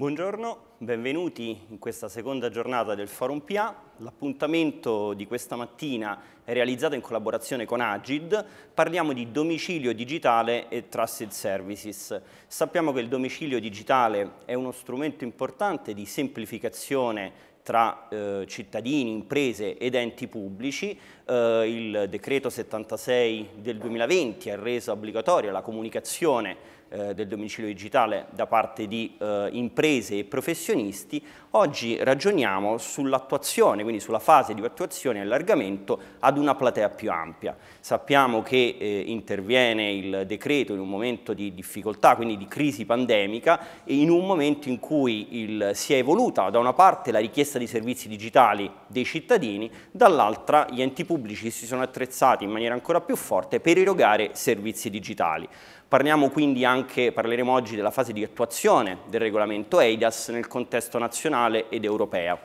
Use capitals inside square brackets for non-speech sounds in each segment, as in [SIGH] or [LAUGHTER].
Buongiorno, benvenuti in questa seconda giornata del Forum PA. L'appuntamento di questa mattina è realizzato in collaborazione con Agid. Parliamo di domicilio digitale e Trusted Services. Sappiamo che il domicilio digitale è uno strumento importante di semplificazione tra eh, cittadini, imprese ed enti pubblici. Eh, il decreto 76 del 2020 ha reso obbligatoria la comunicazione eh, del domicilio digitale da parte di eh, imprese e professionisti, oggi ragioniamo sull'attuazione, quindi sulla fase di attuazione e allargamento ad una platea più ampia. Sappiamo che eh, interviene il decreto in un momento di difficoltà, quindi di crisi pandemica, e in un momento in cui il, si è evoluta da una parte la richiesta di servizi digitali dei cittadini, dall'altra gli enti pubblici si sono attrezzati in maniera ancora più forte per erogare servizi digitali. Parliamo quindi anche, parleremo oggi della fase di attuazione del regolamento EIDAS nel contesto nazionale ed europeo.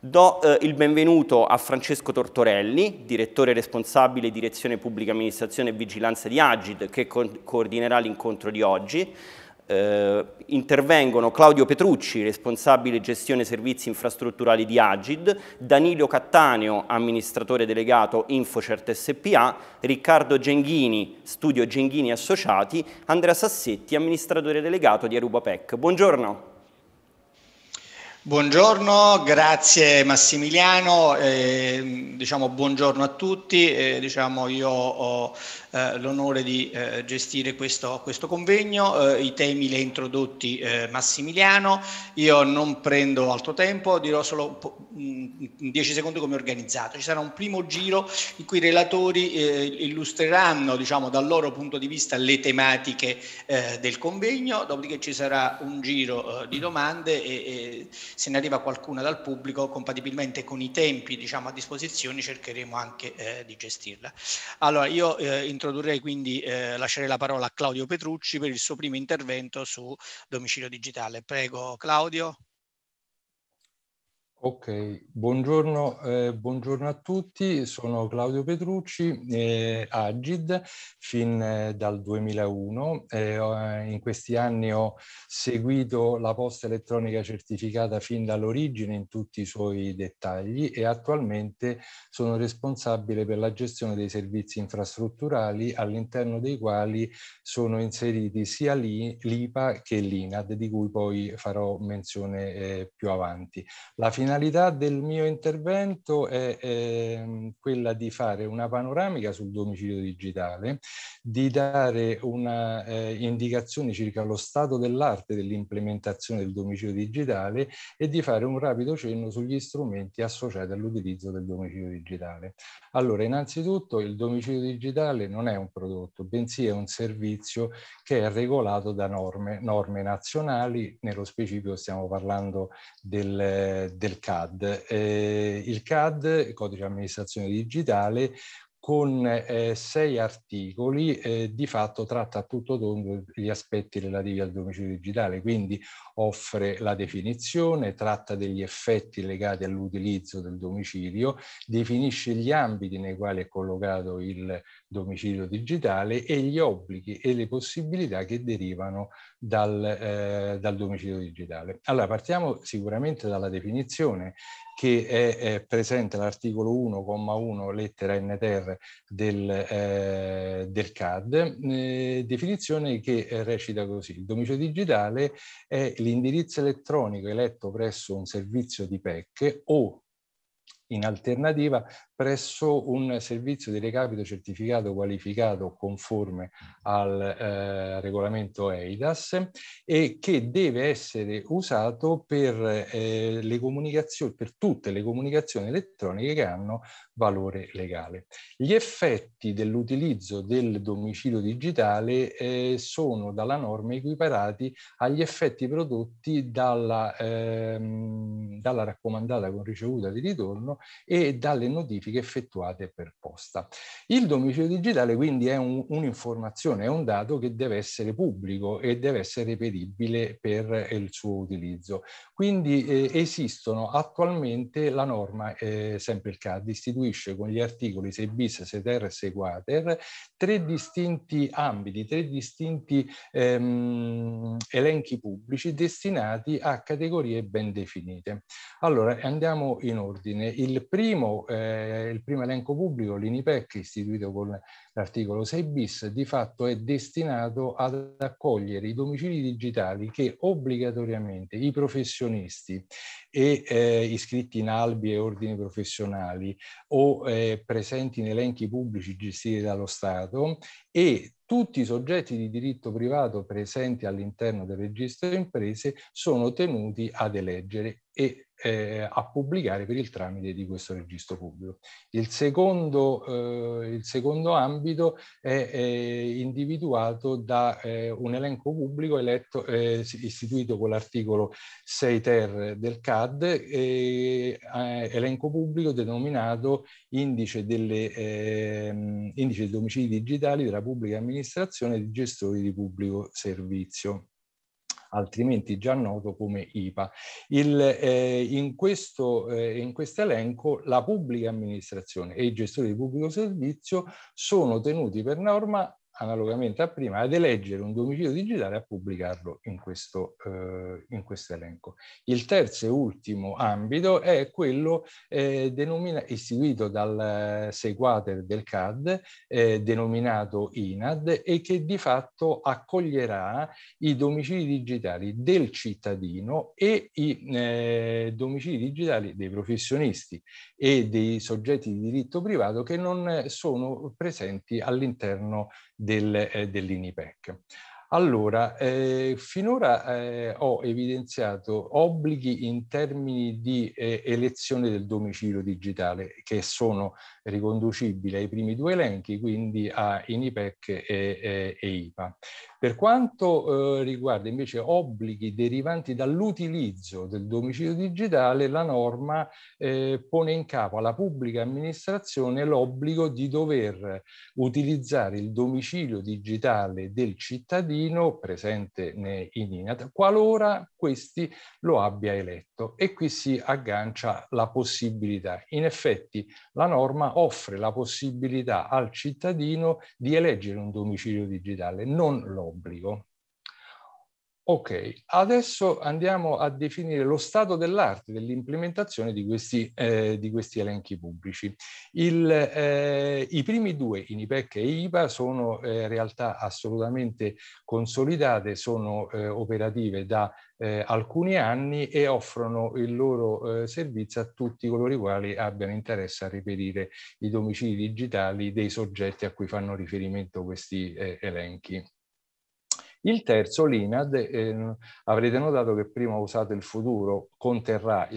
Do eh, il benvenuto a Francesco Tortorelli, direttore responsabile direzione pubblica amministrazione e vigilanza di Agid, che co coordinerà l'incontro di oggi eh, intervengono Claudio Petrucci, responsabile gestione servizi infrastrutturali di Agid, Danilo Cattaneo, amministratore delegato Infocert SPA, Riccardo Genghini, studio Genghini Associati, Andrea Sassetti, amministratore delegato di Arubapec. Buongiorno. Buongiorno, grazie Massimiliano, eh, diciamo buongiorno a tutti, eh, diciamo io ho eh, l'onore di eh, gestire questo, questo convegno. Eh, I temi li ha introdotti eh, Massimiliano, io non prendo altro tempo, dirò solo in 10 secondi come organizzato. Ci sarà un primo giro in cui i relatori illustreranno diciamo, dal loro punto di vista le tematiche del convegno, dopodiché ci sarà un giro di domande e, e se ne arriva qualcuna dal pubblico compatibilmente con i tempi diciamo, a disposizione cercheremo anche eh, di gestirla. Allora, io eh, introdurrei quindi eh, lasciare la parola a Claudio Petrucci per il suo primo intervento su domicilio digitale. Prego Claudio. Ok, buongiorno, eh, buongiorno, a tutti, sono Claudio Petrucci, eh, Agid, fin eh, dal 2001. Eh, in questi anni ho seguito la posta elettronica certificata fin dall'origine in tutti i suoi dettagli e attualmente sono responsabile per la gestione dei servizi infrastrutturali all'interno dei quali sono inseriti sia l'IPA che l'INAD, di cui poi farò menzione eh, più avanti. La fin finalità del mio intervento è eh, quella di fare una panoramica sul domicilio digitale, di dare una eh, indicazione circa lo stato dell'arte dell'implementazione del domicilio digitale e di fare un rapido cenno sugli strumenti associati all'utilizzo del domicilio digitale. Allora, innanzitutto il domicilio digitale non è un prodotto, bensì è un servizio che è regolato da norme, norme nazionali, nello specifico stiamo parlando del, del CAD. Eh, il CAD, codice di amministrazione digitale, con eh, sei articoli eh, di fatto tratta a tutto tondo gli aspetti relativi al domicilio digitale, quindi offre la definizione, tratta degli effetti legati all'utilizzo del domicilio, definisce gli ambiti nei quali è collocato il domicilio digitale e gli obblighi e le possibilità che derivano dal, eh, dal domicilio digitale. Allora partiamo sicuramente dalla definizione che è, è presente all'articolo 1,1 lettera N ter del, eh, del CAD, eh, definizione che recita così. Il domicilio digitale è l'indirizzo elettronico eletto presso un servizio di PEC o in alternativa presso un servizio di recapito certificato qualificato conforme al eh, regolamento EIDAS e che deve essere usato per, eh, le comunicazioni, per tutte le comunicazioni elettroniche che hanno valore legale. Gli effetti dell'utilizzo del domicilio digitale eh, sono dalla norma equiparati agli effetti prodotti dalla, ehm, dalla raccomandata con ricevuta di ritorno e dalle notifiche effettuate per posta. Il domicilio digitale quindi è un'informazione, un è un dato che deve essere pubblico e deve essere reperibile per eh, il suo utilizzo. Quindi eh, esistono attualmente la norma, eh, sempre il CAD, istituisce istituisce con gli articoli 6 bis, 6 ter e 6 quater tre distinti ambiti, tre distinti ehm, elenchi pubblici destinati a categorie ben definite. Allora andiamo in ordine. Il primo, eh, il primo elenco pubblico, l'INIPEC, istituito con l'articolo 6 bis, di fatto è destinato ad accogliere i domicili digitali che obbligatoriamente i professionisti e eh, iscritti in albi e ordini professionali o eh, presenti in elenchi pubblici gestiti dallo Stato e tutti i soggetti di diritto privato presenti all'interno del registro imprese sono tenuti ad eleggere e eh, a pubblicare per il tramite di questo registro pubblico. Il secondo, eh, il secondo ambito è, è, individuato da eh, un elenco pubblico eletto, eh, istituito con l'articolo 6 ter del CAD, eh, elenco pubblico denominato indice, delle, ehm, indice dei domicili digitali della pubblica amministrazione e di gestori di pubblico servizio altrimenti già noto come IPA. Il, eh, in, questo, eh, in questo elenco la pubblica amministrazione e i gestori di pubblico servizio sono tenuti per norma analogamente a prima, ad eleggere un domicilio digitale e a pubblicarlo in questo, eh, in questo elenco. Il terzo e ultimo ambito è quello eh, denomina, istituito dal eh, Sequater del CAD, eh, denominato INAD, e che di fatto accoglierà i domicili digitali del cittadino e i eh, domicili digitali dei professionisti e dei soggetti di diritto privato che non eh, sono presenti all'interno del, eh, dell'INIPEC. Allora, eh, finora eh, ho evidenziato obblighi in termini di eh, elezione del domicilio digitale che sono riconducibili ai primi due elenchi, quindi a INIPEC e, e, e IPA. Per quanto eh, riguarda invece obblighi derivanti dall'utilizzo del domicilio digitale, la norma eh, pone in capo alla pubblica amministrazione l'obbligo di dover utilizzare il domicilio digitale del cittadino Torino, presente in INAT, qualora questi lo abbia eletto. E qui si aggancia la possibilità. In effetti la norma offre la possibilità al cittadino di eleggere un domicilio digitale, non l'obbligo. Ok, adesso andiamo a definire lo stato dell'arte dell'implementazione di, eh, di, questi elenchi pubblici. Il, eh, I primi due, INIPEC e IPA, sono eh, realtà assolutamente consolidate, sono eh, operative da eh, alcuni anni e offrono il loro eh, servizio a tutti coloro i quali abbiano interesse a reperire i domicili digitali dei soggetti a cui fanno riferimento questi elenchi. Il terzo, l'INAD, eh, avrete notato che prima ho usato il futuro, conterrà i,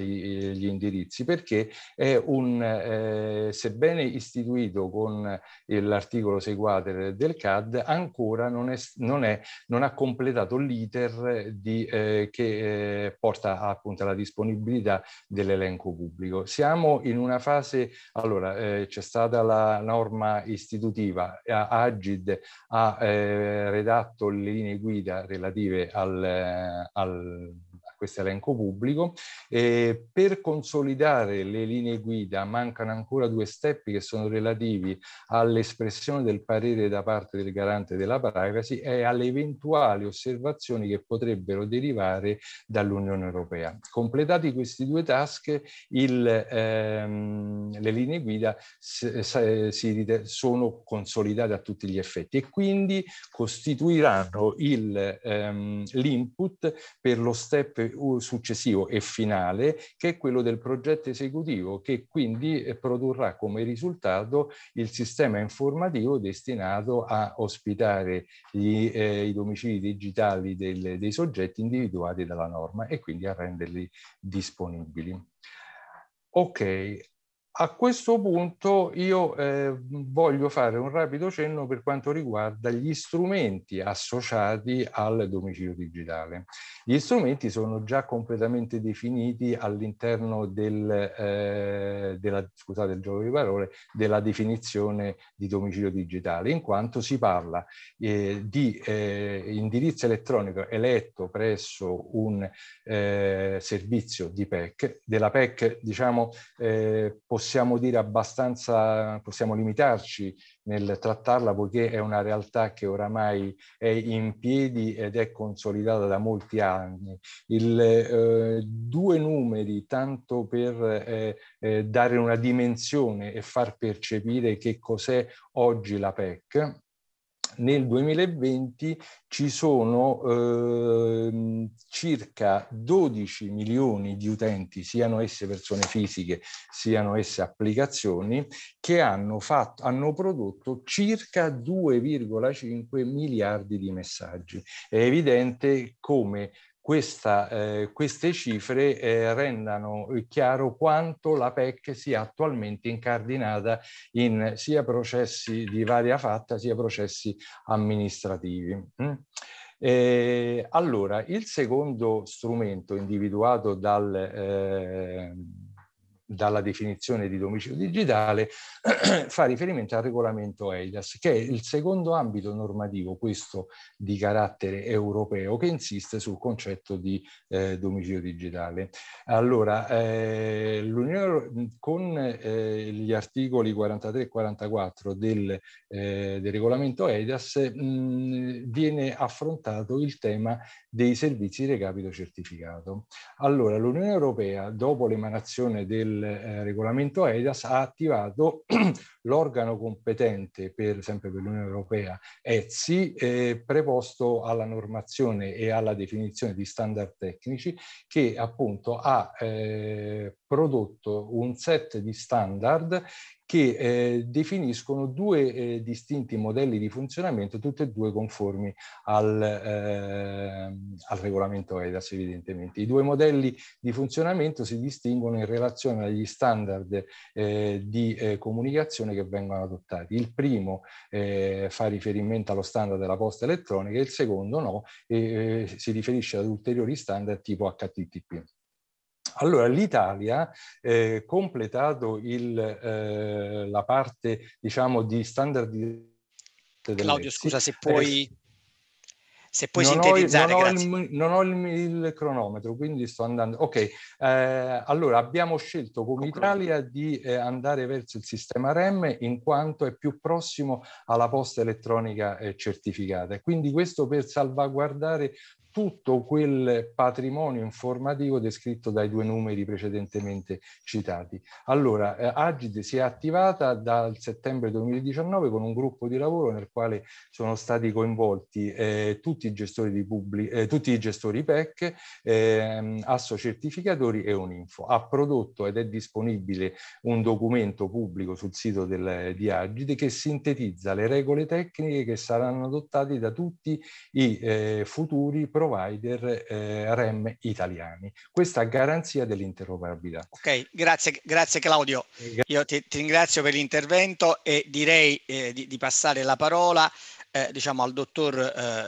gli indirizzi perché è un, eh, sebbene istituito con l'articolo 6 quadre del CAD, ancora non, è, non, è, non ha completato l'iter di, eh, che eh, porta appunto alla disponibilità dell'elenco pubblico. Siamo in una fase, allora eh, c'è stata la norma istitutiva, Agid ha eh, redatto le linee guida relative al, eh, al questo elenco pubblico. Eh, per consolidare le linee guida mancano ancora due step che sono relativi all'espressione del parere da parte del garante della privacy e alle eventuali osservazioni che potrebbero derivare dall'Unione Europea. Completati questi due task, il, ehm, le linee guida si, si, sono consolidate a tutti gli effetti e quindi costituiranno ehm, l'input ehm, per lo step successivo e finale, che è quello del progetto esecutivo, che quindi eh, produrrà come risultato il sistema informativo destinato a ospitare gli, eh, i domicili digitali del, dei soggetti individuati dalla norma e quindi a renderli disponibili. Ok, a questo punto io eh, voglio fare un rapido cenno per quanto riguarda gli strumenti associati al domicilio digitale. Gli strumenti sono già completamente definiti all'interno del, eh, della, scusate il gioco di parole, della definizione di domicilio digitale, in quanto si parla eh, di eh, indirizzo elettronico eletto presso un eh, servizio di PEC, della PEC diciamo eh, possiamo dire abbastanza, possiamo limitarci nel trattarla poiché è una realtà che oramai è in piedi ed è consolidata da molti anni. Il, eh, due numeri tanto per eh, eh, dare una dimensione e far percepire che cos'è oggi la PEC nel 2020 ci sono eh, circa 12 milioni di utenti, siano esse persone fisiche, siano esse applicazioni, che hanno, fatto, hanno prodotto circa 2,5 miliardi di messaggi. È evidente come questa, eh, queste cifre eh, rendano eh, chiaro quanto la PEC sia attualmente incardinata in sia processi di varia fatta sia processi amministrativi. Mm. Eh, allora, il secondo strumento individuato dal, eh, dalla definizione di domicilio digitale, [CLEARS THROAT] fa riferimento al regolamento EIDAS, che è il secondo ambito normativo, questo di carattere europeo, che insiste sul concetto di eh, domicilio digitale. Allora, eh, con eh, gli articoli 43 e 44 del, eh, del regolamento EIDAS mh, mm, viene affrontato il tema dei servizi di recapito certificato. Allora, l'Unione Europea, dopo l'emanazione del eh, regolamento EIDAS, ha attivato [CLEARS THROAT] l'organo competente per, sempre per l'Unione Europea, ETSI, eh, preposto alla normazione e alla definizione di standard tecnici, che appunto ha eh, prodotto un set di standard che eh, definiscono due eh, distinti modelli di funzionamento, tutti e due conformi al, eh, al regolamento EIDAS evidentemente. I due modelli di funzionamento si distinguono in relazione agli standard eh, di eh, comunicazione che vengono adottati. Il primo eh, fa riferimento allo standard della posta elettronica, il secondo no, e si riferisce ad ulteriori standard tipo HTTP. Allora, l'Italia, eh, completato il, eh, la parte, diciamo, di standard di... Claudio, scusa se puoi... Eh, se puoi non sintetizzare, ho, non, ho il, non ho il, il, cronometro, quindi sto andando. Ok, eh, allora abbiamo scelto come Italia di eh, andare verso il sistema REM in quanto è più prossimo alla posta elettronica eh, certificata. quindi questo per salvaguardare tutto quel patrimonio informativo descritto dai due numeri precedentemente citati. Allora, eh, Agid si è attivata dal settembre 2019 con un gruppo di lavoro nel quale sono stati coinvolti eh, tutti, i gestori di publi- eh, tutti i gestori PEC, eh, assocertificatori e Uninfo. Ha prodotto ed è disponibile un documento pubblico sul sito del, di Agid che sintetizza le regole tecniche che saranno adottate da tutti i eh, futuri progetti provider eh, REM italiani. Questa garanzia dell'interoperabilità. Ok, grazie, grazie Claudio. Io ti, ti ringrazio per l'intervento e direi eh, di, di passare la parola eh, diciamo al dottor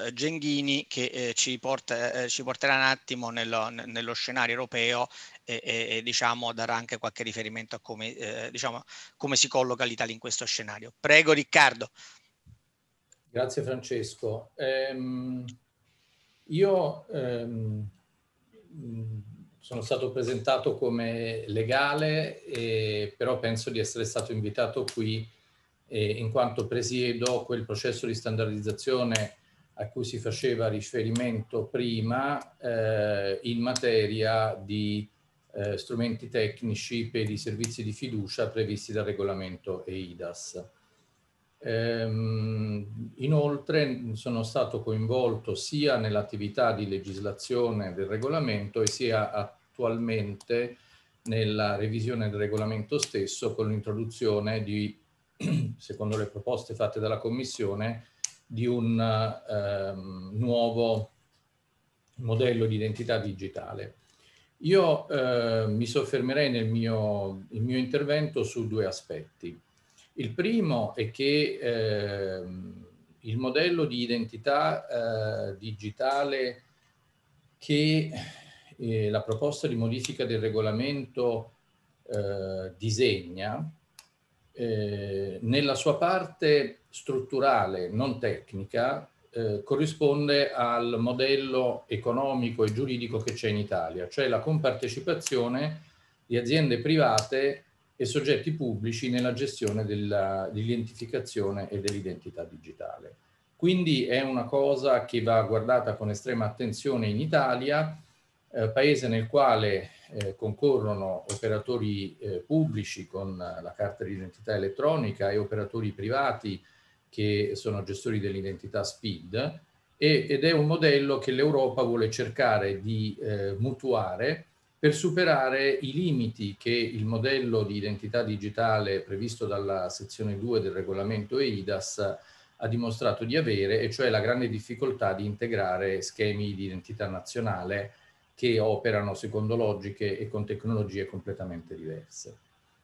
eh, Genghini che eh, ci, porta, eh, ci, porterà un attimo nello, nello scenario europeo e, e, e diciamo, darà anche qualche riferimento a come, eh, diciamo, come si colloca l'Italia in questo scenario. Prego Riccardo. Grazie Francesco. Ehm, io ehm, sono stato presentato come legale, eh, però penso di essere stato invitato qui eh, in quanto presiedo quel processo di standardizzazione a cui si faceva riferimento prima eh, in materia di eh, strumenti tecnici per i servizi di fiducia previsti dal regolamento EIDAS. Ehm, inoltre sono stato coinvolto sia nell'attività di legislazione del regolamento e sia attualmente nella revisione del regolamento stesso con l'introduzione di, [CLEARS THROAT] secondo le proposte fatte dalla Commissione, di un ehm, nuovo modello di identità digitale. Io eh, mi soffermerei nel mio, mio intervento su due aspetti. Il primo è che eh, il modello di identità eh, digitale che eh, la proposta di modifica del regolamento eh, disegna eh, nella sua parte strutturale, non tecnica, eh, corrisponde al modello economico e giuridico che c'è in Italia, cioè la compartecipazione di aziende private e soggetti pubblici nella gestione dell'identificazione e dell'identità digitale. Quindi è una cosa che va guardata con estrema attenzione in Italia, eh, paese nel quale eh, concorrono operatori eh, pubblici con la carta di identità elettronica e operatori privati che sono gestori dell'identità SPID, ed è un modello che l'Europa vuole cercare di eh, mutuare per superare i limiti che il modello di identità digitale previsto dalla sezione 2 del regolamento EIDAS ha dimostrato di avere, e cioè la grande difficoltà di integrare schemi di identità nazionale che operano secondo logiche e con tecnologie completamente diverse.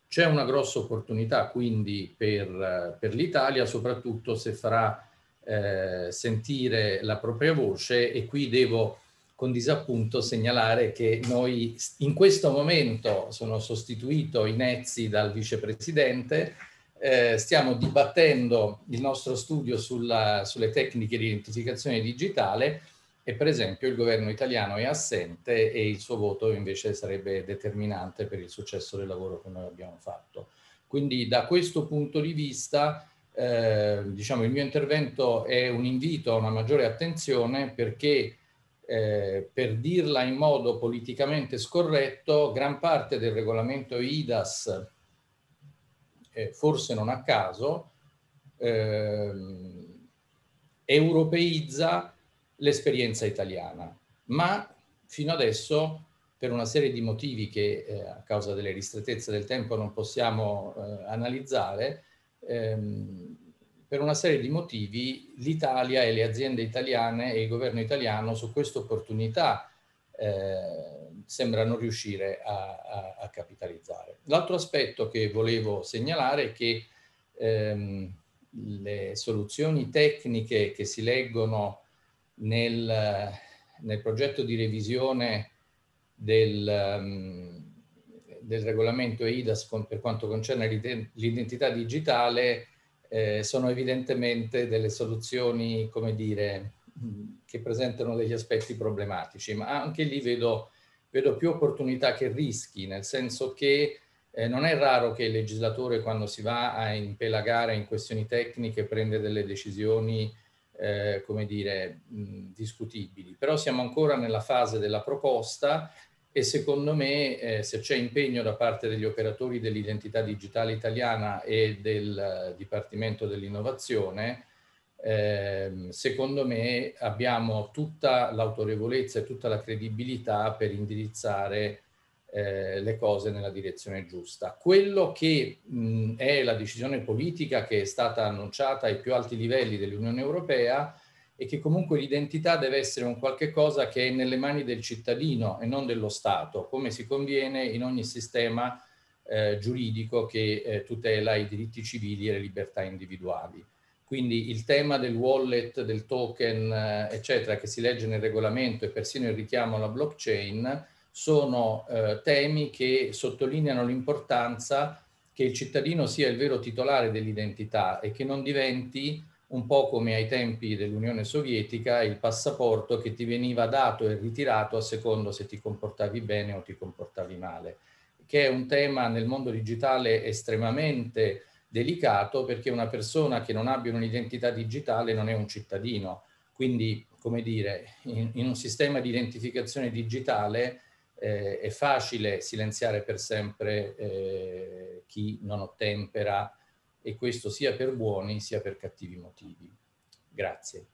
C'è una grossa opportunità quindi per, per l'Italia, soprattutto se farà eh, sentire la propria voce e qui devo con disappunto segnalare che noi in questo momento sono sostituito Inezzi dal vicepresidente, eh, stiamo dibattendo il nostro studio sulla, sulle tecniche di identificazione digitale e per esempio il governo italiano è assente e il suo voto invece sarebbe determinante per il successo del lavoro che noi abbiamo fatto. Quindi da questo punto di vista eh, diciamo, il mio intervento è un invito a una maggiore attenzione perché eh, per dirla in modo politicamente scorretto, gran parte del regolamento IDAS, eh, forse non a caso, ehm, europeizza l'esperienza italiana, ma fino adesso per una serie di motivi che eh, a causa delle ristrettezze del tempo non possiamo eh, analizzare, ehm, per una serie di motivi l'Italia e le aziende italiane e il governo italiano su questa opportunità eh, sembrano riuscire a, a, a capitalizzare. L'altro aspetto che volevo segnalare è che ehm, le soluzioni tecniche che si leggono nel, nel progetto di revisione del, ehm, del regolamento EIDAS con, per quanto concerne l'identità digitale eh, sono evidentemente delle soluzioni, come dire, che presentano degli aspetti problematici, ma anche lì vedo, vedo più opportunità che rischi, nel senso che eh, non è raro che il legislatore quando si va a impelagare in questioni tecniche prende delle decisioni, eh, come dire, mh, discutibili, però siamo ancora nella fase della proposta e secondo me eh, se c'è impegno da parte degli operatori dell'identità digitale italiana e del eh, Dipartimento dell'Innovazione, eh, secondo me abbiamo tutta l'autorevolezza e tutta la credibilità per indirizzare eh, le cose nella direzione giusta. Quello che mh, è la decisione politica che è stata annunciata ai più alti livelli dell'Unione Europea e che comunque l'identità deve essere un qualche cosa che è nelle mani del cittadino e non dello Stato, come si conviene in ogni sistema eh, giuridico che eh, tutela i diritti civili e le libertà individuali. Quindi il tema del wallet, del token, eh, eccetera, che si legge nel regolamento e persino il richiamo alla blockchain, sono eh, temi che sottolineano l'importanza che il cittadino sia il vero titolare dell'identità e che non diventi un po' come ai tempi dell'Unione Sovietica, il passaporto che ti veniva dato e ritirato a secondo se ti comportavi bene o ti comportavi male, che è un tema nel mondo digitale estremamente delicato perché una persona che non abbia un'identità digitale non è un cittadino. Quindi, come dire, in, in un sistema di identificazione digitale eh, è facile silenziare per sempre eh, chi non ottempera e questo sia per buoni sia per cattivi motivi. Grazie.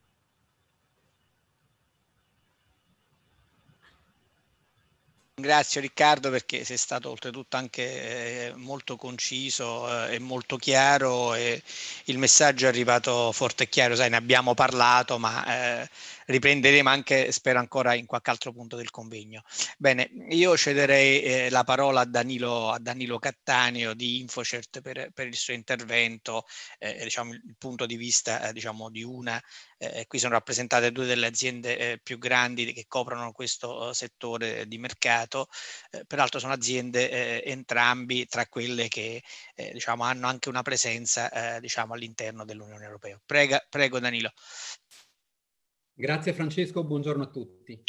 Grazie Riccardo perché sei stato oltretutto anche eh, molto conciso eh, e molto chiaro e il messaggio è arrivato forte e chiaro, sai ne abbiamo parlato ma eh, riprenderemo anche, spero ancora, in qualche altro punto del convegno. Bene, io cederei eh, la parola a Danilo, a Danilo, Cattaneo di Infocert per, per il suo intervento, eh, eh diciamo, il punto di vista eh, diciamo, di una, eh, eh, qui sono rappresentate due delle aziende più grandi che coprono questo settore di mercato, peraltro sono aziende entrambi tra quelle che diciamo, hanno anche una presenza diciamo, all'interno dell'Unione Europea. Prega, prego Danilo. Grazie Francesco, buongiorno a tutti.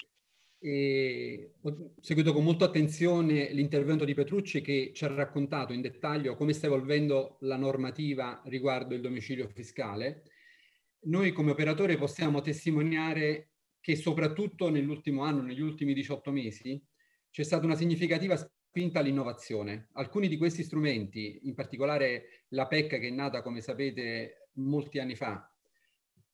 E ho seguito con molta attenzione l'intervento di Petrucci che ci ha raccontato in dettaglio come sta evolvendo la normativa riguardo il domicilio fiscale. Noi come operatore possiamo testimoniare che soprattutto nell'ultimo anno, negli ultimi 18 mesi, c'è stata una significativa spinta all'innovazione. Alcuni di questi strumenti, in particolare la PEC che è nata, come sapete, molti anni fa,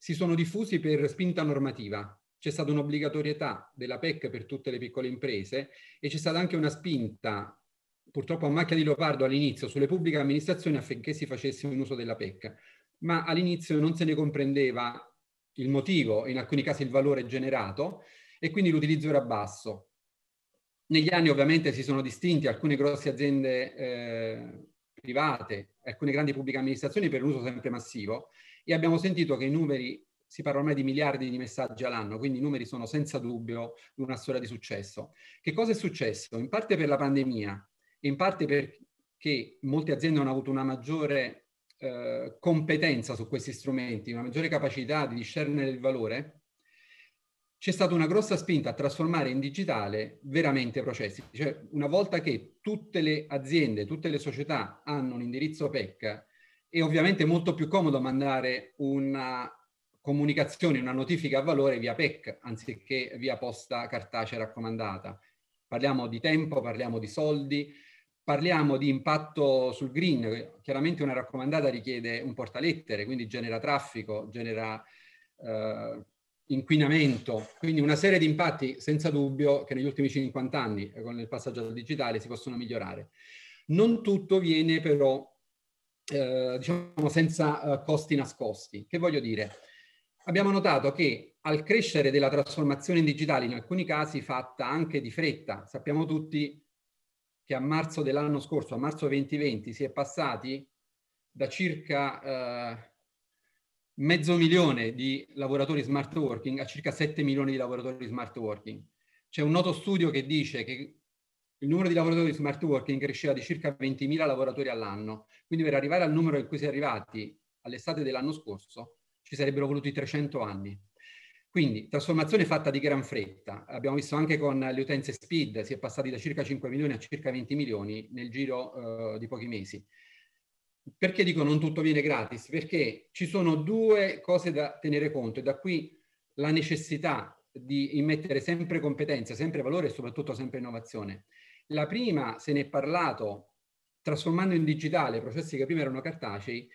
si sono diffusi per spinta normativa. C'è stata un'obbligatorietà della PEC per tutte le piccole imprese e c'è stata anche una spinta, purtroppo a macchia di leopardo all'inizio, sulle pubbliche amministrazioni affinché si facesse un uso della PEC. Ma all'inizio non se ne comprendeva il motivo, in alcuni casi il valore generato, e quindi l'utilizzo era basso. Negli anni ovviamente si sono distinti alcune grosse aziende eh, private, alcune grandi pubbliche amministrazioni per un uso sempre massivo, e abbiamo sentito che i numeri, si parla ormai di miliardi di messaggi all'anno, quindi i numeri sono senza dubbio una storia di successo. Che cosa è successo? In parte per la pandemia in parte perché molte aziende hanno avuto una maggiore eh, competenza su questi strumenti, una maggiore capacità di discernere il valore, c'è stata una grossa spinta a trasformare in digitale veramente i processi. Cioè, una volta che tutte le aziende, tutte le società hanno un indirizzo PEC è ovviamente molto più comodo mandare una comunicazione, una notifica a valore via PEC anziché via posta cartacea raccomandata. Parliamo di tempo, parliamo di soldi, parliamo di impatto sul green. Chiaramente una raccomandata richiede un portalettere, quindi genera traffico, genera eh, inquinamento, quindi una serie di impatti senza dubbio che negli ultimi 50 anni con il passaggio al digitale si possono migliorare. Non tutto viene però eh, diciamo senza eh, costi nascosti. Che voglio dire? Abbiamo notato che al crescere della trasformazione digitale, in alcuni casi fatta anche di fretta, sappiamo tutti che a marzo dell'anno scorso, a marzo 2020, si è passati da circa eh, mezzo milione di lavoratori smart working a circa 7 milioni di lavoratori smart working. C'è un noto studio che dice che il numero di lavoratori di smart working cresceva di circa 20.000 lavoratori all'anno, quindi per arrivare al numero in cui si è arrivati all'estate dell'anno scorso ci sarebbero voluti 300 anni. Quindi trasformazione fatta di gran fretta, abbiamo visto anche con le utenze speed, si è passati da circa 5 milioni a circa 20 milioni nel giro eh, di pochi mesi. Perché dico non tutto viene gratis? Perché ci sono due cose da tenere conto e da qui la necessità di immettere sempre competenza, sempre valore e soprattutto sempre innovazione. La prima se ne è parlato trasformando in digitale processi che prima erano cartacei,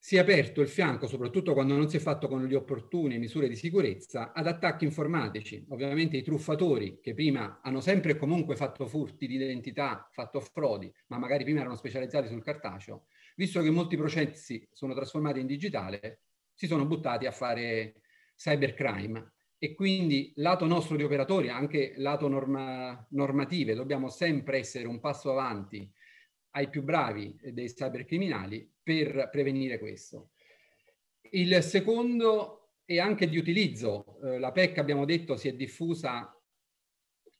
si è aperto il fianco, soprattutto quando non si è fatto con le opportune misure di sicurezza, ad attacchi informatici. Ovviamente i truffatori che prima hanno sempre e comunque fatto furti di identità, fatto frodi, ma magari prima erano specializzati sul cartaceo, visto che molti processi sono trasformati in digitale, si sono buttati a fare cybercrime e quindi lato nostro di operatori, anche lato norma, normative, dobbiamo sempre essere un passo avanti ai più bravi dei cybercriminali per prevenire questo. Il secondo è anche di utilizzo. Eh, la PEC, abbiamo detto, si è diffusa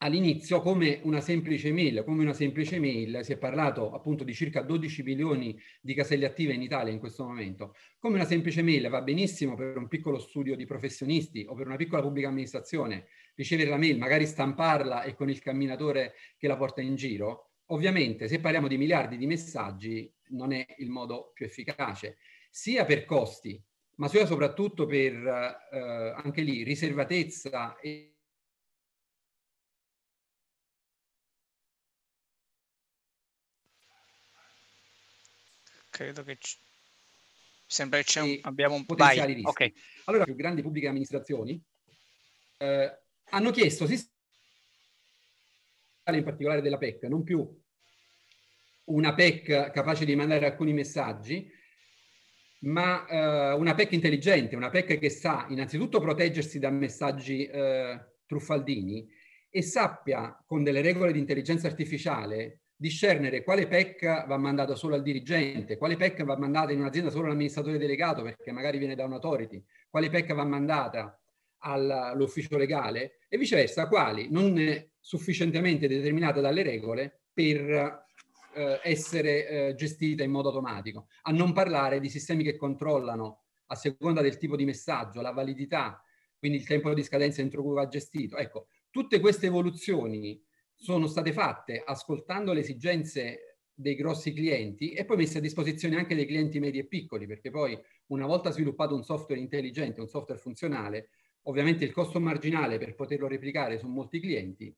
all'inizio come una semplice mail. Come una semplice mail si è parlato appunto di circa 12 milioni di caselle attive in Italia in questo momento. Come una semplice mail va benissimo per un piccolo studio di professionisti o per una piccola pubblica amministrazione, ricevere la mail, magari stamparla e con il camminatore che la porta in giro. Ovviamente se parliamo di miliardi di messaggi non è il modo più efficace, sia per costi, ma sia soprattutto per eh, anche lì riservatezza e credo che c- sembra che un, abbiamo un potenziali Vai. Okay. Allora, più grandi pubbliche amministrazioni eh, hanno chiesto in particolare della PEC, non più una PEC capace di mandare alcuni messaggi, ma eh, una PEC intelligente, una PEC che sa innanzitutto proteggersi da messaggi eh, truffaldini e sappia con delle regole di intelligenza artificiale discernere quale pecca va mandata solo al dirigente, quale pecca va mandata in un'azienda solo all'amministratore delegato perché magari viene da un'autority, quale pecca va mandata all'ufficio legale e viceversa, quali non è sufficientemente determinate dalle regole per eh, essere eh, gestite in modo automatico. A non parlare di sistemi che controllano a seconda del tipo di messaggio, la validità, quindi il tempo di scadenza entro cui va gestito. Ecco, tutte queste evoluzioni sono state fatte ascoltando le esigenze dei grossi clienti e poi messe a disposizione anche dei clienti medi e piccoli, perché poi una volta sviluppato un software intelligente, un software funzionale, ovviamente il costo marginale per poterlo replicare su molti clienti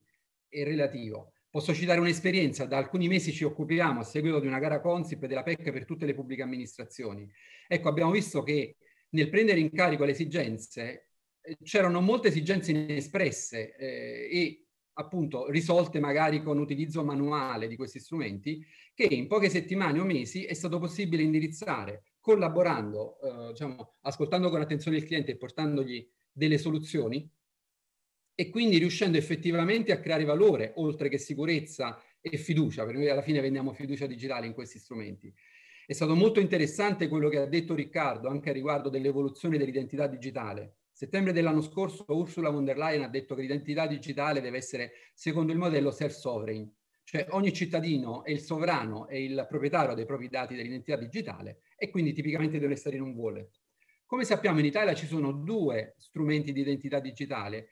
è relativo. Posso citare un'esperienza, da alcuni mesi ci occupiamo a seguito di una gara Consip della PEC per tutte le pubbliche amministrazioni. Ecco, abbiamo visto che nel prendere in carico le esigenze eh, c'erano molte esigenze inespresse eh, e appunto risolte magari con utilizzo manuale di questi strumenti, che in poche settimane o mesi è stato possibile indirizzare collaborando, eh, diciamo, ascoltando con attenzione il cliente e portandogli delle soluzioni e quindi riuscendo effettivamente a creare valore oltre che sicurezza e fiducia, perché noi alla fine vendiamo fiducia digitale in questi strumenti. È stato molto interessante quello che ha detto Riccardo anche a riguardo dell'evoluzione dell'identità digitale, settembre dell'anno scorso Ursula von der Leyen ha detto che l'identità digitale deve essere, secondo il modello, self-sovereign, cioè ogni cittadino è il sovrano, è il proprietario dei propri dati dell'identità digitale e quindi tipicamente deve essere in un wallet. Come sappiamo in Italia ci sono due strumenti di identità digitale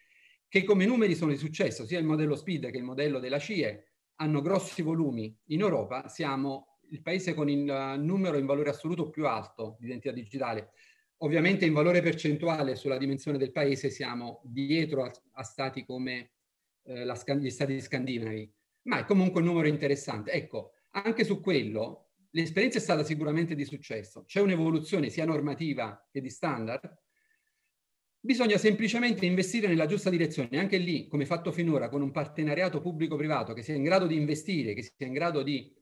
che come numeri sono di successo, sia il modello SPID che il modello della CIE hanno grossi volumi. In Europa siamo il paese con il eh, numero in valore assoluto più alto di identità digitale, Ovviamente in valore percentuale sulla dimensione del paese siamo dietro a, a stati come eh, la, gli stati scandinavi, ma è comunque un numero interessante. Ecco, anche su quello l'esperienza è stata sicuramente di successo. C'è un'evoluzione sia normativa che di standard. Bisogna semplicemente investire nella giusta direzione, anche lì, come fatto finora, con un partenariato pubblico-privato che sia in grado di investire, che sia in grado di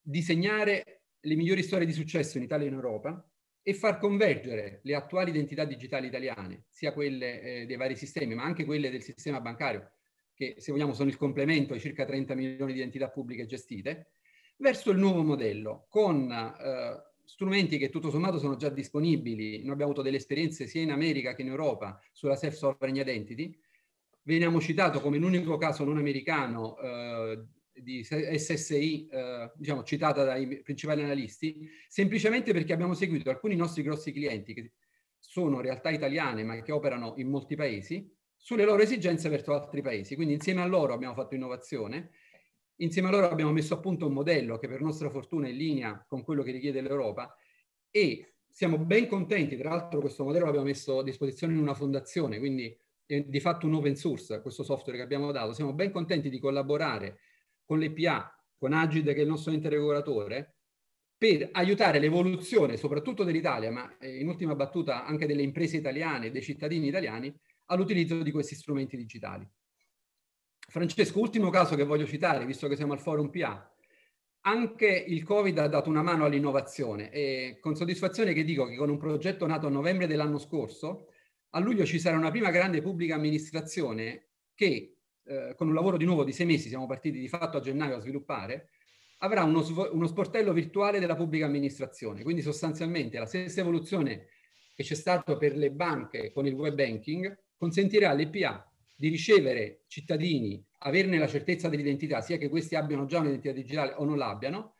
disegnare le migliori storie di successo in Italia e in Europa, e far convergere le attuali identità digitali italiane, sia quelle eh, dei vari sistemi, ma anche quelle del sistema bancario, che se vogliamo sono il complemento ai circa 30 milioni di identità pubbliche gestite, verso il nuovo modello, con eh, strumenti che tutto sommato sono già disponibili. Noi abbiamo avuto delle esperienze sia in America che in Europa sulla self-sovereign identity. Veniamo citato come l'unico caso non americano eh, di SSI, eh, diciamo, citata dai principali analisti, semplicemente perché abbiamo seguito alcuni nostri grossi clienti che sono realtà italiane ma che operano in molti paesi, sulle loro esigenze verso altri paesi. Quindi insieme a loro abbiamo fatto innovazione, insieme a loro abbiamo messo a punto un modello che per nostra fortuna è in linea con quello che richiede l'Europa e siamo ben contenti, tra l'altro questo modello l'abbiamo messo a disposizione in una fondazione, quindi è di fatto un open source questo software che abbiamo dato, siamo ben contenti di collaborare con le PA, con Agide che è il nostro ente regolatore, per aiutare l'evoluzione soprattutto dell'Italia, ma eh, in ultima battuta anche delle imprese italiane e dei cittadini italiani, all'utilizzo di questi strumenti digitali. Francesco, ultimo caso che voglio citare, visto che siamo al forum PA. Anche il Covid ha dato una mano all'innovazione e con soddisfazione che dico che con un progetto nato a novembre dell'anno scorso, a luglio ci sarà una prima grande pubblica amministrazione che eh, con un lavoro di nuovo di sei mesi, siamo partiti di fatto a gennaio a sviluppare, avrà uno, uno sportello virtuale della pubblica amministrazione. Quindi sostanzialmente la stessa evoluzione che c'è stata per le banche con il web banking consentirà all'EPA di ricevere cittadini, averne la certezza dell'identità, sia che questi abbiano già un'identità digitale o non l'abbiano,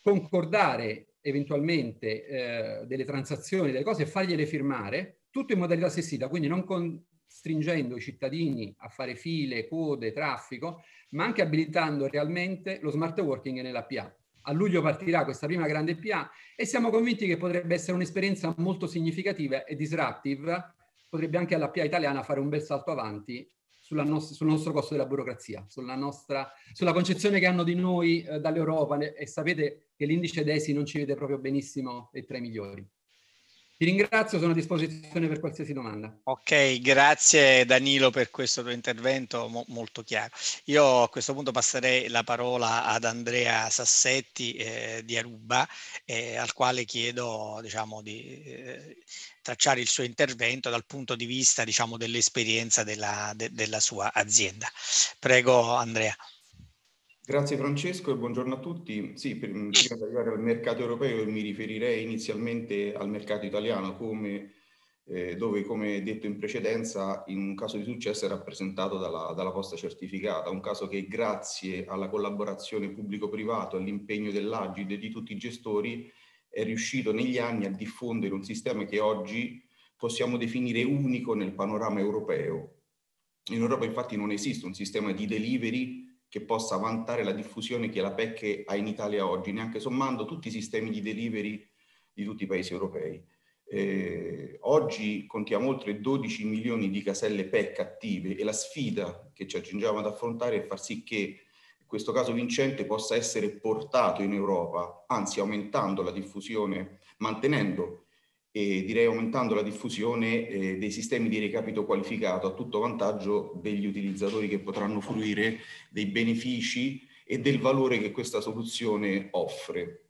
concordare eventualmente eh, delle transazioni, delle cose e fargliele firmare, tutto in modalità assistita, quindi non con stringendo i cittadini a fare file, code, traffico, ma anche abilitando realmente lo smart working nella PA. A luglio partirà questa prima grande PA e siamo convinti che potrebbe essere un'esperienza molto significativa e disruptive, potrebbe anche alla PA italiana fare un bel salto avanti Nost- sul nostro costo della burocrazia, sulla, nostra, sulla concezione che hanno di noi eh, dall'Europa e sapete che l'indice DESI non ci vede proprio benissimo tra i migliori. Ti ringrazio, sono a disposizione per qualsiasi domanda. Ok, grazie Danilo per questo tuo intervento mo- molto chiaro. Io a questo punto passerei la parola ad Andrea Sassetti eh, di Aruba, eh, al quale chiedo diciamo, di eh, tracciare il suo intervento dal punto di vista diciamo, dell'esperienza della, de- della sua azienda. Prego Andrea. Grazie Francesco e buongiorno a tutti. Sì, mm, prima di arrivare al mercato europeo mi riferirei inizialmente al mercato italiano, come, eh, dove come detto in precedenza in un caso di successo è rappresentato dalla, dalla posta certificata, un caso che grazie alla collaborazione pubblico-privato, all'impegno dell'Agid e di tutti i gestori è riuscito negli anni a diffondere un sistema che oggi possiamo definire unico nel panorama europeo. In Europa infatti non esiste un sistema di delivery che possa vantare la diffusione che la PEC ha in Italia oggi, neanche sommando tutti i sistemi di delivery di tutti i paesi europei. Eh, oggi contiamo oltre 12 milioni di caselle PEC attive e la sfida che ci accingiamo ad affrontare è far sì che questo caso vincente possa essere portato in Europa, anzi aumentando la diffusione, mantenendo e direi aumentando la diffusione eh, dei sistemi di recapito qualificato a tutto vantaggio degli utilizzatori che potranno fruire dei benefici e del valore che questa soluzione offre.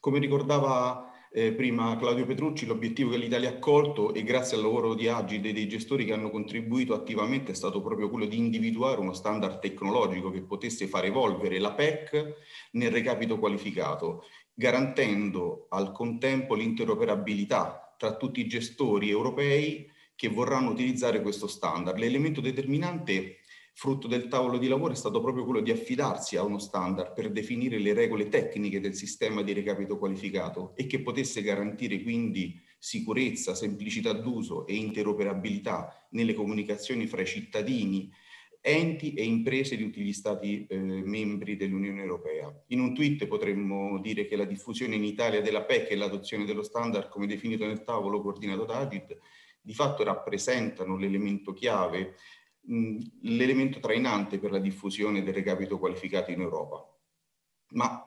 Come ricordava eh, prima Claudio Petrucci, l'obiettivo che l'Italia ha accolto e grazie al lavoro di Agide e dei gestori che hanno contribuito attivamente è stato proprio quello di individuare uno standard tecnologico che potesse far evolvere la PEC nel recapito qualificato garantendo al contempo l'interoperabilità tra tutti i gestori europei che vorranno utilizzare questo standard. L'elemento determinante frutto del tavolo di lavoro è stato proprio quello di affidarsi a uno standard per definire le regole tecniche del sistema di recapito qualificato e che potesse garantire quindi sicurezza, semplicità d'uso e interoperabilità nelle comunicazioni fra i cittadini enti e imprese di tutti gli Stati eh, membri dell'Unione Europea. In un tweet potremmo dire che la diffusione in Italia della PEC e l'adozione dello standard, come definito nel tavolo coordinato da Agit, di fatto rappresentano l'elemento chiave, mh, l'elemento trainante per la diffusione del recapito qualificato in Europa. Ma